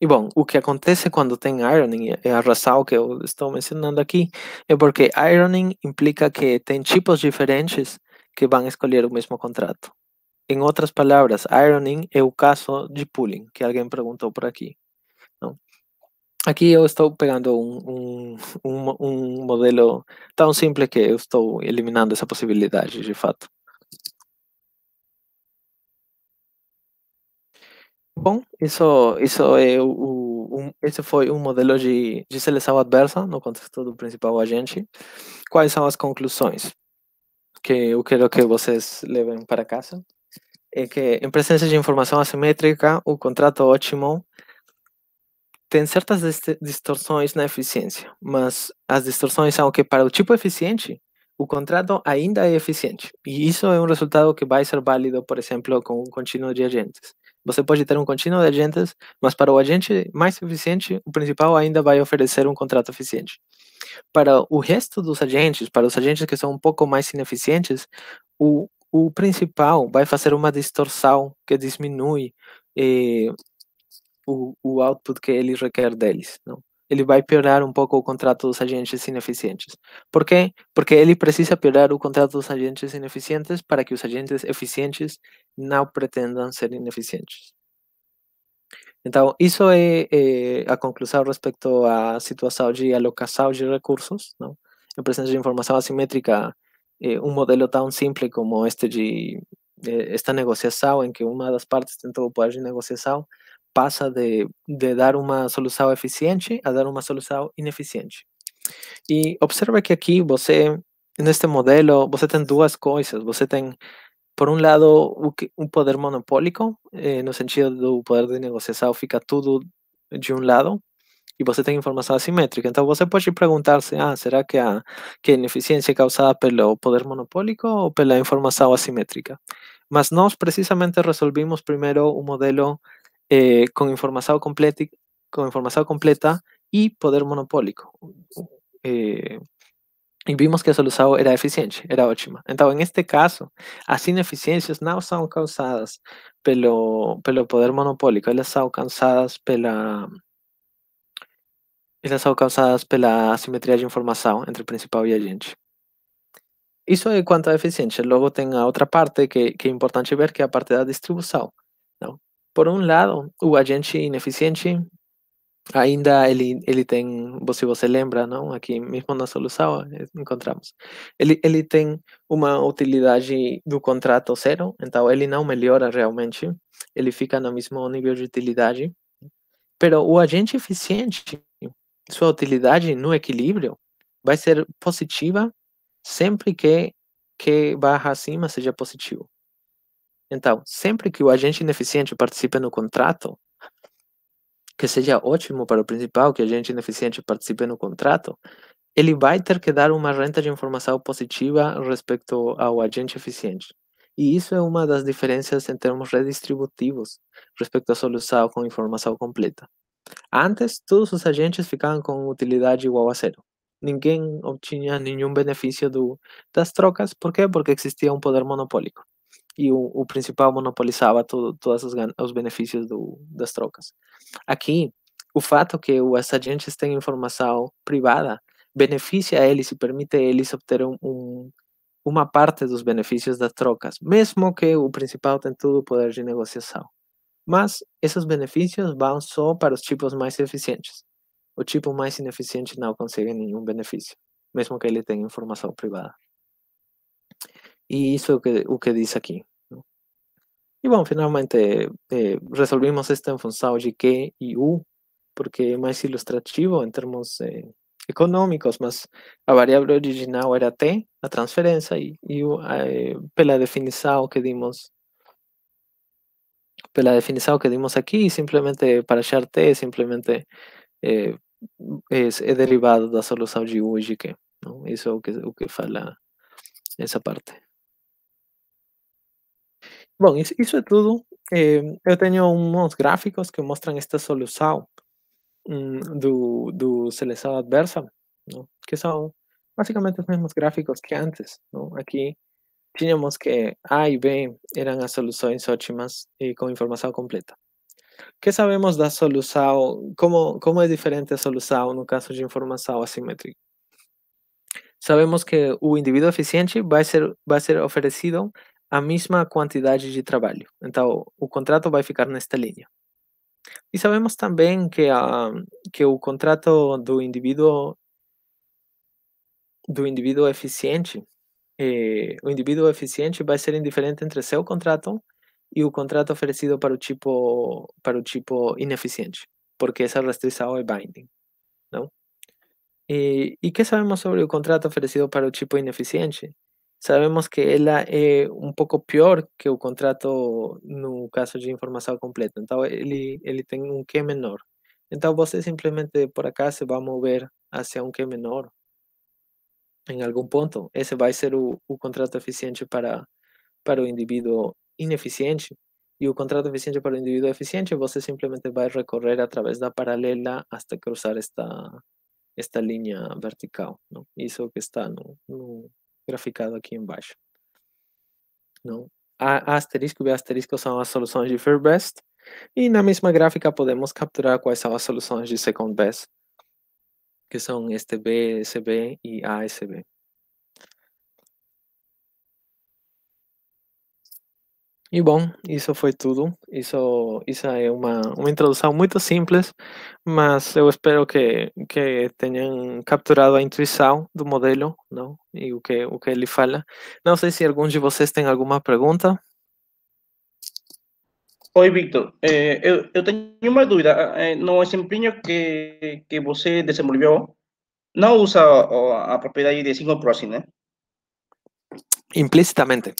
S2: e bom, o que acontece quando tem ironing é a razão que eu estou mencionando aqui, é porque ironing implica que tem tipos diferentes que vão escolher o mesmo contrato. Em outras palavras, ironing é o caso de pooling, que alguém perguntou por aqui. Aqui eu estou pegando um, um, um, modelo tão simples que eu estou eliminando essa possibilidade, de fato. Bom, isso, isso é o, um, esse foi um modelo de, de seleção adversa no contexto do principal agente. Quais são as conclusões que eu quero que vocês levem para casa? É que em presença de informação assimétrica, o contrato ótimo tem certas distorções na eficiência, mas as distorções são que para o tipo eficiente, o contrato ainda é eficiente. E isso é um resultado que vai ser válido, por exemplo, com um contínuo de agentes. Você pode ter um contínuo de agentes, mas para o agente mais eficiente, o principal ainda vai oferecer um contrato eficiente. Para o resto dos agentes, para os agentes que são um pouco mais ineficientes, o, o principal vai fazer uma distorção que diminui eh, o, o output que ele requer deles. Não? Ele vai piorar um pouco o contrato dos agentes ineficientes. Por quê? Porque ele precisa piorar o contrato dos agentes ineficientes para que os agentes eficientes não pretendam ser ineficientes. Então, isso é, é, a conclusão respeito à situação de alocação de recursos. Não? Em presença de informação assimétrica, é um modelo tão simples como este de é, esta negociação, em que uma das partes tem todo o poder de negociação, passa de, de dar uma solução eficiente a dar uma solução ineficiente. E observa que aqui você, neste modelo, você tem duas coisas. Você tem, por um lado, um poder monopólico, eh, no sentido do poder de negociação, fica tudo de um lado, e você tem informação assimétrica. Então você pode perguntar-se, ah, será que a, ah, que a ineficiência é causada pelo poder monopólico ou pela informação assimétrica? Mas nós precisamente resolvimos primeiro o um modelo Eh, con, información completa, y poder monopólico. Eh, y vimos que la solución era eficiente, era óptima. Entonces, en este caso, las ineficiencias no son causadas pelo, pelo poder monopólico, ellas son causadas pela la asimetría causadas pela asimetría de información entre el principal el agente. Eso en cuanto a eficiencia luego tem otra parte que, que importante ver, que es a parte da distribución Por um lado, o agente ineficiente, ainda ele, ele tem, se você lembra, não? aqui mesmo na solução eh, encontramos, ele, ele tem uma utilidade do contrato zero, então ele não melhora realmente, ele fica no mesmo nível de utilidade. Pero o agente eficiente, sua utilidade no equilíbrio vai ser positiva sempre que que barra acima seja positivo. Então, sempre que o agente ineficiente participa no contrato, que seja ótimo para o principal que o agente ineficiente participe no contrato, ele vai ter que dar uma renta de informação positiva respeito ao agente eficiente. E isso é uma das diferenças em termos redistributivos respeito à solução com informação completa. Antes, todos os agentes ficavam com utilidade igual a zero. Ninguém obtinha nenhum benefício do, das trocas. Por quê? Porque existia um poder monopólico e o, o principal monopolizava to, todos os, os benefícios do, das trocas. Aqui, o fato que os agentes têm informação privada beneficia eles e permite eles obter um, um, uma parte dos benefícios das trocas, mesmo que o principal tenha todo o poder de negociação. Mas esses benefícios vão só para os tipos mais eficientes. O tipo mais ineficiente não consegue nenhum benefício, mesmo que ele tenha informação privada. Y o que, o que diz aqui e bom finalmente eh, resolvimos esta função función de G e U, porque é mais ilustrativo em termos eh, econômicos, mas a variável original era T, a transferência, e, u eh, pela definição que dimos pela definição que dimos aqui, simplesmente para achar T, simplesmente eh, é, é, derivado da solução de U e de Q. Não? Isso é o que, o que fala essa parte. Bom, eso es todo, yo eh, tengo unos gráficos que muestran esta solución do, do seleção adversa, que son básicamente los mismos gráficos que antes. aquí teníamos que A y B eran las soluciones óptimas y con información completa. ¿Qué que sabemos da la Como, ¿Cómo es diferente solución en no caso de información asimétrica? Sabemos que un individuo eficiente va ser, a ser ofrecido a mesma quantidade de trabalho. Então, o contrato vai ficar nesta linha. E sabemos também que, a, ah, que o contrato do indivíduo do indivíduo eficiente, eh, o indivíduo eficiente vai ser indiferente entre seu contrato e o contrato oferecido para o tipo para o tipo ineficiente, porque essa restrição é binding, não? E, e que sabemos sobre o contrato oferecido para o tipo ineficiente? sabemos que ella es eh, un poco peor que o contrato en no caso de información completa. Entonces, él tiene un un Q menor. Entonces, usted simplemente por acá se va a mover hacia un Q menor en algún punto. Ese va a ser un contrato eficiente para, para o individuo ineficiente. Y el contrato eficiente para el individuo eficiente, usted simplemente va a recorrer a través de la paralela hasta cruzar esta, esta línea vertical. ¿no? que está no, no graficado aqui embaixo. Não? A asterisco e B asterisco são as soluções de first best, e na mesma gráfica podemos capturar quais são as soluções de second best, que são STB, SB e ASB. E bom, isso foi tudo. Isso, isso é uma, uma introdução muito simples, mas eu espero que, que tenham capturado a intuição do modelo não? e o que, o que ele fala. Não sei se algum de vocês tem alguma pergunta. Oi, Victor. Eh, eu, eu tenho uma dúvida. Eh, eh, no desempenho que, que você desenvolveu, não usa a propriedade de single crossing, né? Implicitamente.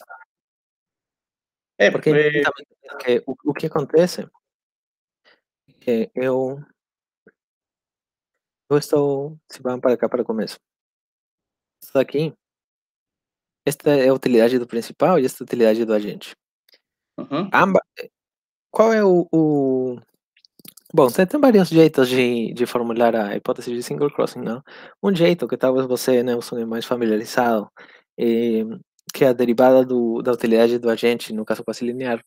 S2: É, porque, porque... É o, o, que acontece é eu eu estou se vamos para cá para o começo. Isso aqui esta é a utilidade do principal e esta é a utilidade do agente. Uhum. Amba, qual é o, o... Bom, tem, tem vários jeitos de, de formular a hipótese de single crossing, não? Um jeito que talvez você, Nelson, né, é mais familiarizado, e eh, que a derivada do, da utilidade do agente, no caso quase linear,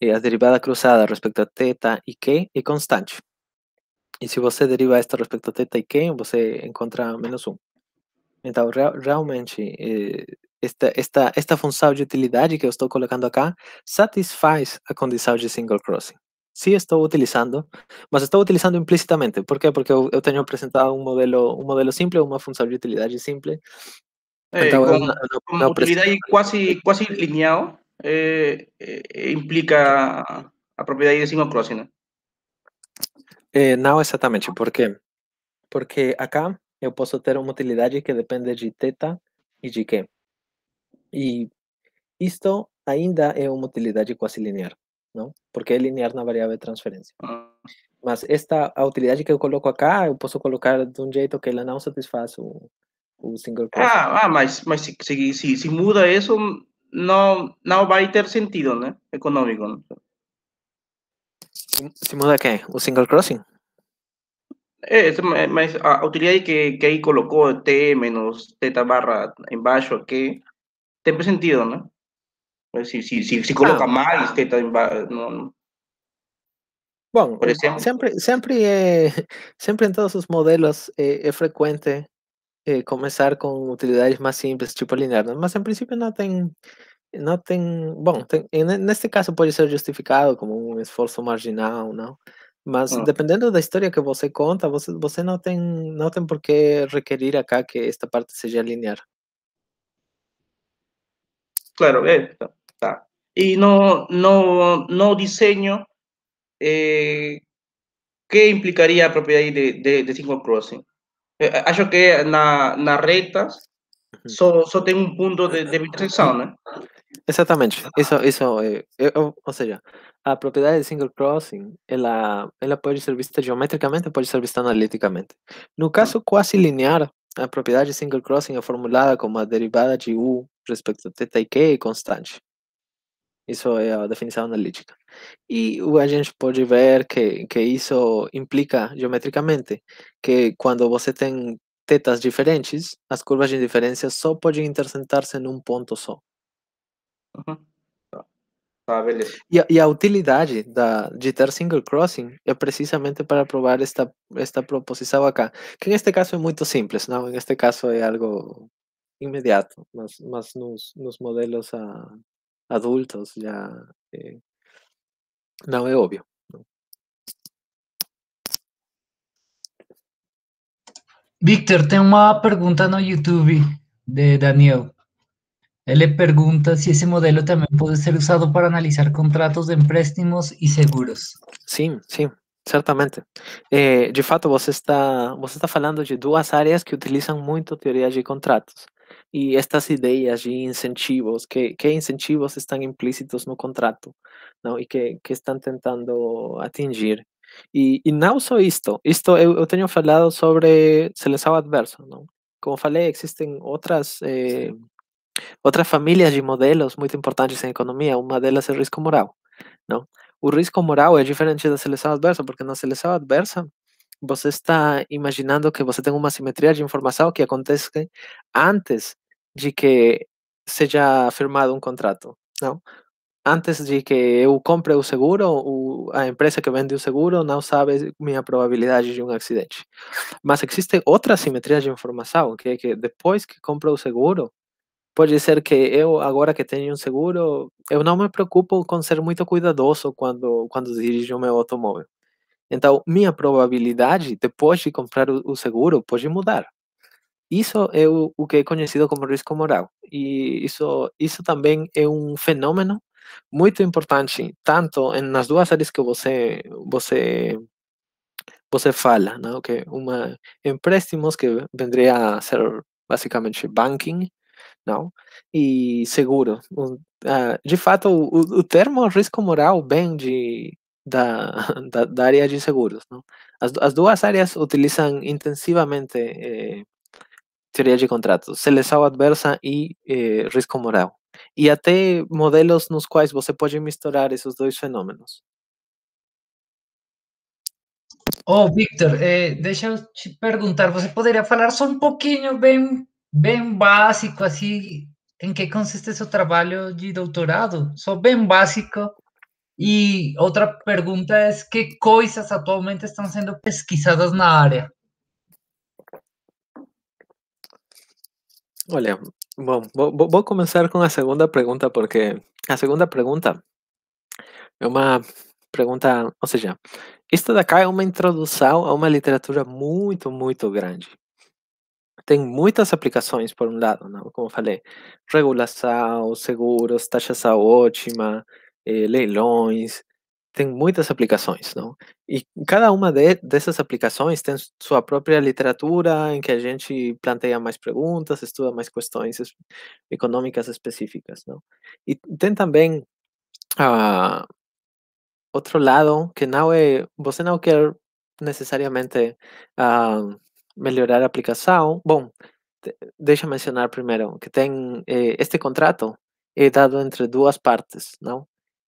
S2: eh, a derivada cruzada respeito a θ e Q é constante. E se você deriva esta respeito a θ e Q, você encontra menos 1. Então, realmente, eh, esta, esta, esta função de utilidade que eu estou colocando aqui satisfaz a condição de single crossing. Sim, estou utilizando, mas estou utilizando implicitamente. Por quê? Porque eu, eu tenho apresentado um modelo, um modelo simples, uma função de utilidade simples,
S1: eh, con, una, quase linear y lineado eh, eh, implica a propriedade de sincrocrossing,
S2: eh, né? não exatamente, por quê? Porque acá eu posso ter uma utilidade que depende de θ e de Q. E isto ainda é uma utilidade quase linear, não? Porque é linear na variável de transferência. Ah. Mas esta a utilidade que eu coloco acá, eu posso colocar de um jeito que ela não satisfaz o, single Ah, ah mas, mas se, muda eso, no va a tener sentido, ¿no? Económico. Se, muda qué? Un single crossing? É, mas la utilidad que, que colocó colocó T menos teta barra embaixo aqui tiene sentido, ¿no? Pues si, si, si, coloca ah. más teta embaixo. Não, Bueno, siempre, siempre, *laughs* siempre en todos sus modelos eh, es frecuente eh, comenzar con utilidades más simples, tipo linear, más en principio no ten, no ten, bueno, en, este caso puede ser justificado como un esfuerzo marginal, ¿no? Mas ah. dependiendo de la historia que você conta, você, no tiene por qué requerir acá que esta parte sea linear. Claro, está. Y no, no, no diseño, eh, ¿qué implicaría propiedad de, de, de Single Crossing? Eh, eh, que na,
S1: na reta só, tem um punto de, de ¿no? né?
S2: Exatamente. Isso, isso de single crossing, ela, pode ser vista geometricamente, puede ser vista En No caso quase linear, a propiedad de single crossing é formulada como a derivada de U respecto a t e k constante. Isso é a definição analítica. E a gente pode ver que, que isso implica geometricamente que quando você tem tetas diferentes, as curvas de diferença só podem interceptar-se em um ponto só. Uhum. Ah, e, a, e, a, utilidade da, de ter single crossing é precisamente para provar esta, esta proposição acá, que neste caso é muito simples, não? Neste caso é algo imediato, mas, mas nos, nos modelos a, adultos ya eh, no es obvio.
S1: Víctor, tengo una pregunta en YouTube de Daniel. Él le pregunta si ese modelo también puede ser usado para analizar contratos de empréstimos y seguros. Sí, sí,
S2: ciertamente. de eh, fato, vos está, hablando está falando de dos áreas que utilizan mucho teorías de contratos. e estas ideias de incentivos, que, que incentivos estão implícitos no contrato não? e que, que estão tentando atingir. E, e não só isto, isto eu, eu tenho falado sobre seleção adversa, não? como falei, existem outras eh, outras famílias de modelos muito importantes em economia, uma delas é o risco moral, não? O risco moral é diferente da seleção adversa, porque na seleção adversa você está imaginando que você tem uma simetria de informação que acontece antes de que seja firmado um contrato, não? Antes de que eu compre o seguro, o, a empresa que vende o seguro não sabe minha probabilidade de um acidente. Mas existe outra simetria de informação, que é que depois que compro o seguro, pode ser que eu, agora que tenho um seguro, eu não me preocupo com ser muito cuidadoso quando, quando dirijo o meu automóvel. Então, minha probabilidade, depois de comprar o seguro, pode mudar. Isso é o, o que é conhecido como risco moral. E isso, isso também é um fenômeno muito importante, tanto nas duas áreas que você, você você fala, não? Né, que é uma empréstimos que vendria a ser basicamente banking, não? E seguro. de fato, o, o, termo risco moral vem de da, *laughs* da, da área de seguros, não? As, as duas áreas utilizam intensivamente eh, teoria de contratos, seleção adversa e eh, risco moral. E até modelos nos quais você pode misturar esses dois fenômenos.
S1: Oh, Victor, eh, deixa eu te perguntar, você poderia falar só um pouquinho, bem, bem básico, assim, em que consiste seu trabalho de doutorado? Só bem básico. E outra pergunta é que coisas atualmente estão sendo pesquisadas na área?
S2: Olha, bom, vou, vou começar com a segunda pergunta, porque a segunda pergunta é uma pergunta, ou seja, isto daqui é uma introdução a uma literatura muito, muito grande. Tem muitas aplicações, por um lado, não? como falei, regulação, seguros, taxação ótima, eh, leilões, tem muitas aplicações, não? E cada uma de, dessas aplicações tem sua própria literatura em que a gente planteia mais perguntas, estuda mais questões econômicas específicas, não? E tem também ah, outro lado que não é, você não quer necessariamente ah, melhorar a aplicação. Bom, deixa eu mencionar primeiro que tem eh, este contrato é dado entre duas partes, não?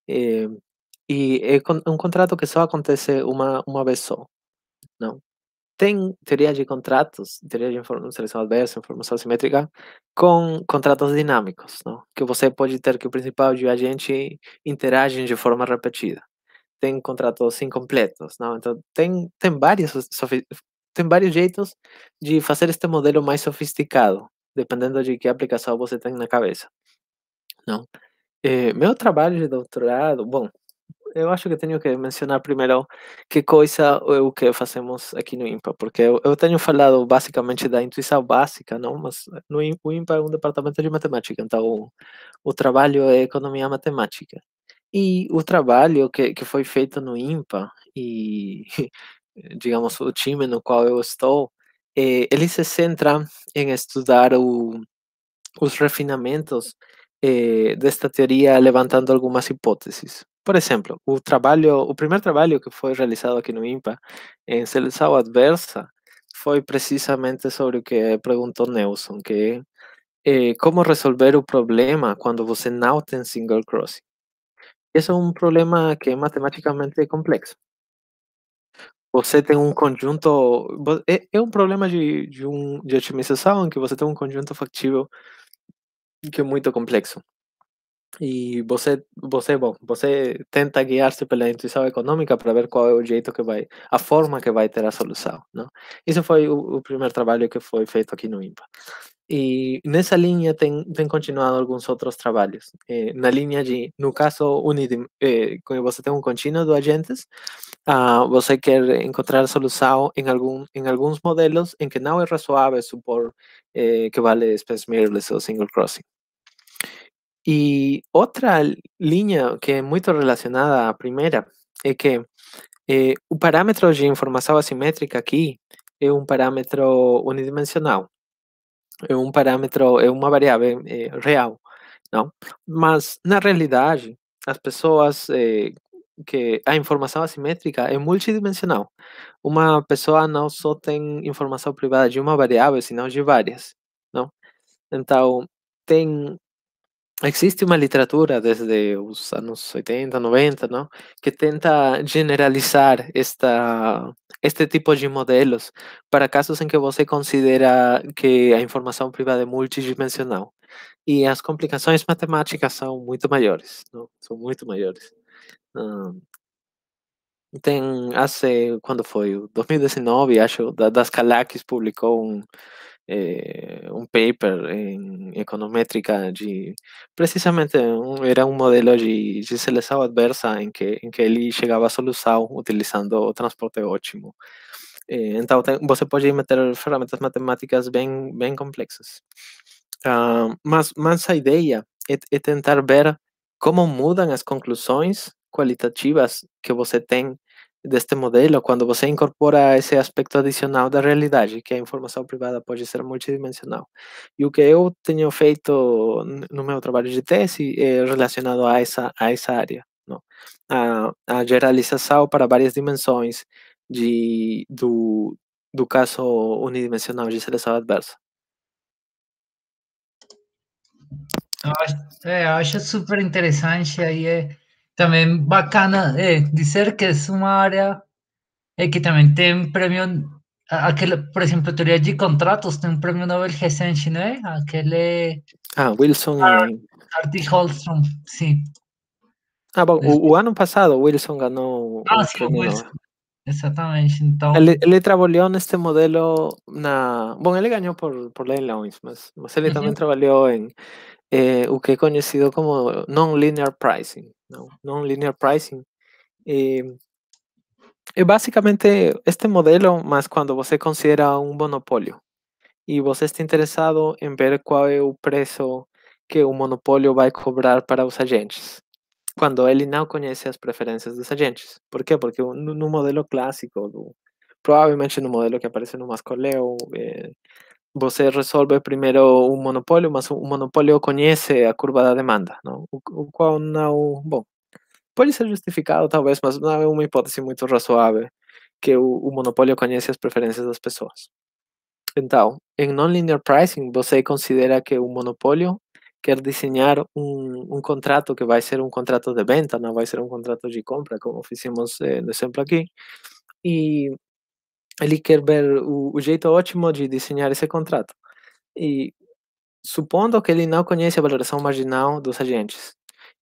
S2: Eh, e é um contrato que só acontece uma, uma vez só. Não. Tem teoria de contratos, teoria de seleção adversa, informação simétrica, com contratos dinâmicos, não? que você pode ter que o principal e o agente interagem de forma repetida. Tem contratos incompletos, não? então tem, tem, vários, tem vários jeitos de fazer este modelo mais sofisticado, dependendo de que aplicação você tem na cabeça. Não? É, eh, meu trabalho de doutorado, bom, eu acho que tenho que mencionar primeiro que coisa é o que fazemos aqui no IMPA, porque eu, eu tenho falado basicamente da intuição básica, não? mas eh, no, o IMPA é um departamento de matemática, então o, o trabalho é economia matemática. E o trabalho que, que foi feito no IMPA e, *laughs* digamos, o time no qual eu estou, eh, ele se centra em estudar o, os refinamentos eh, desta teoria, levantando algumas hipóteses. Por ejemplo, o trabalho, o primeiro trabalho que fue realizado aquí no IMPA en seleção adversa fue precisamente sobre lo que preguntó Nelson, que é eh, como resolver o problema cuando você não tem single crossing. Esse es un problema que es matematicamente complexo. Você tem un conjunto, es un problema de, de, um, de que você tem un conjunto factivo que es muito complexo. e você você bom você tenta guiar-se pela intuição econômica para ver qual é o jeito que vai a forma que vai ter a solução não isso foi o, o primeiro trabalho que foi feito aqui eh, eh, ah, no IMPA e nessa linha tem, tem continuado alguns outros trabalhos eh, na linha de no caso unidim, eh, quando você tem um contínuo de agentes ah, você quer encontrar a solução em algum em alguns modelos em que não é razoável supor eh, que vale Space Mirrorless ou Single Crossing Y otra linha que é muito relacionada à primeira é que eh, o parâmetro de informação assimétrica aqui é um parâmetro unidimensional. É um parâmetro, é uma variável eh, real, não? Mas na realidade, as pessoas eh, que a informação assimétrica é multidimensional. Uma pessoa não só tem informação privada de uma variável, senão de várias, não? Então, tem existe uma literatura desde os anos 80, 90, não? que tenta generalizar esta, este tipo de modelos para casos em que você considera que a informação privada é multidimensional e as complicações matemáticas são muito maiores, não? são muito maiores. tem, há quando foi? 2019, acho, da Daskalakis publicou um, eh, um paper em econométrica de precisamente era um modelo de, de seleção adversa em que em que ele chegava à solução utilizando o transporte ótimo. então eh, tem, você pode meter ferramentas matemáticas bem bem complexas. Uh, ah, mas mas a ideia é, é tentar ver como mudam as conclusões qualitativas que você tem deste modelo, quando você incorpora esse aspecto adicional da realidade, que a informação privada pode ser multidimensional. E o que eu tenho feito no meu trabalho de tese eh, é relacionado a essa, a essa área, não? A, a generalização para várias dimensões de, do, do caso unidimensional de seleção adversa.
S1: Ah, é, eu eh, acho super interessante aí é eh, También bacana, eh, dice que es una área que también tiene un premio, a, que, por ejemplo, teoría de contratos, tiene un premio Nobel G69, a que le...
S2: Ah, Wilson. Ah,
S1: Ar, Holstrom, sí. Ah, bueno el
S2: año pasado Wilson ganó. Ah, premio Wilson.
S1: Exactamente. Él le
S2: traboleó en este modelo na... él le ganó por, por Lane Lawrence, mas, él él también trabajó en eh, o que es conocido como non-linear pricing. Non-linear pricing eh, eh, básicamente este modelo, más cuando você considera un monopolio. Y vos está interesado en ver cuál es el precio que monopolio va a cobrar para los agentes, Cuando él no conoce las preferencias de los agentes. Por qué? Porque un modelo clásico, probablemente en no modelo que aparece un Mascoleo, eh, você resolve primeiro um monopólio, mas o monopólio conhece a curva da demanda, não? O, o qual não. Bom, pode ser justificado, talvez, mas não é uma hipótese muito razoável que o, o monopólio conhece as preferências das pessoas. Então, em non-linear pricing, você considera que o monopólio quer desenhar um, um, contrato que vai ser um contrato de venda, não vai ser um contrato de compra, como fizemos eh, no exemplo aqui, e ele quer ver o, o jeito ótimo de desenhar esse contrato. E supondo que ele não conhece a valoração marginal dos agentes.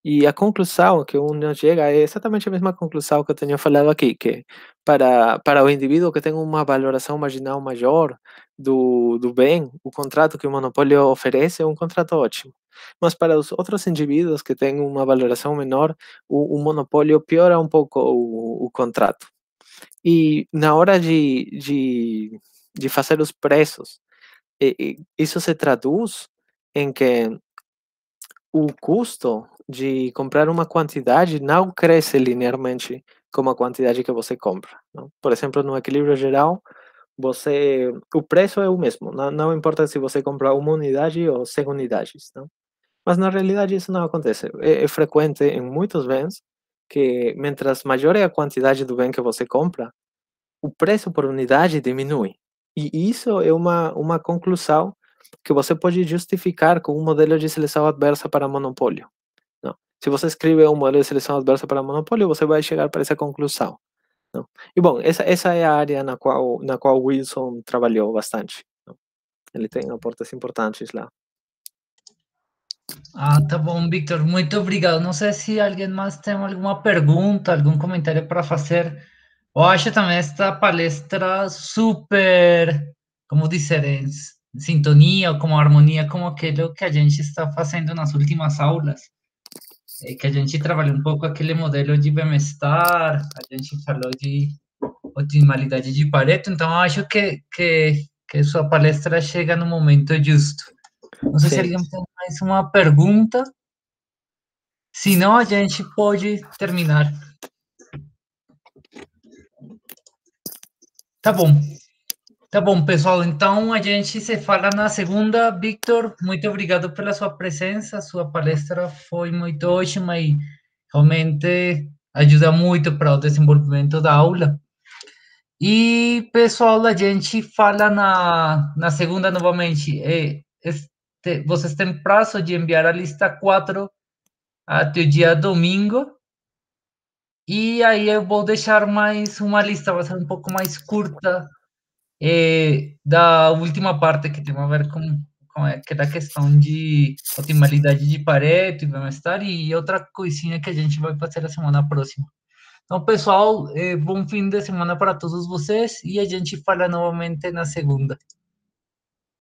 S2: E a conclusão que um chega é exatamente a mesma conclusão que eu tenho falado aqui, que para, para o indivíduo que tem uma valoração marginal maior do, do bem, o contrato que o monopólio oferece é um contrato ótimo. Mas para os outros indivíduos que têm uma valoração menor, o, o monopólio piora um pouco o, o contrato e na hora de, de, de preços, los precios, isso se traduz em que o custo de comprar uma quantidade não cresce linearmente com a quantidade que você compra. Não? Por exemplo, no equilíbrio geral, você o preço é o mesmo, não, não importa se você compra uma unidade ou 100 unidades. Não? Mas na realidade isso não acontece. É, é frequente em muitos bens que mientras maior é a quantidade do bem que você compra, o preço por unidade diminui. E isso é uma, uma conclusão que você pode justificar com um modelo de seleção adversa para monopólio. Se você escreve um modelo de seleção adversa para monopólio, você vai chegar para essa conclusão. E bom, essa, é a área na qual na qual Wilson trabalhou bastante. Ele tem aportes importantes lá.
S1: Ah, tá bom, Victor, muito obrigado. Não sei se alguém mais tem alguma pergunta, algum comentário para fazer. Eu acho também esta palestra super, como dizer, em sintonia, ou como harmonia, como aquilo que a gente está fazendo nas últimas aulas. É que a gente trabalhou um pouco aquele modelo de bem-estar, a gente falou de otimalidade de Pareto, então acho que, que, que sua palestra chega no momento justo. Não sei se alguém tem mais uma pergunta. Se não, a gente pode terminar. Tá bom. Tá bom, pessoal. Então a gente se fala na segunda. Victor, muito obrigado pela sua presença. Sua palestra foi muito ótima e realmente ajuda muito para o desenvolvimento da aula. E, pessoal, a gente fala na, na segunda novamente. É, te, vocês têm prazo de enviar a lista 4 até o dia domingo. E aí eu vou deixar mais uma lista, vai ser um pouco mais curta da eh, última parte que tem a ver com, com aquela questão de otimalidade de Pareto e bem-estar e outra coisinha que a gente vai fazer a semana próxima. Então, pessoal, eh, bom fim de semana para todos vocês e a gente fala novamente na segunda.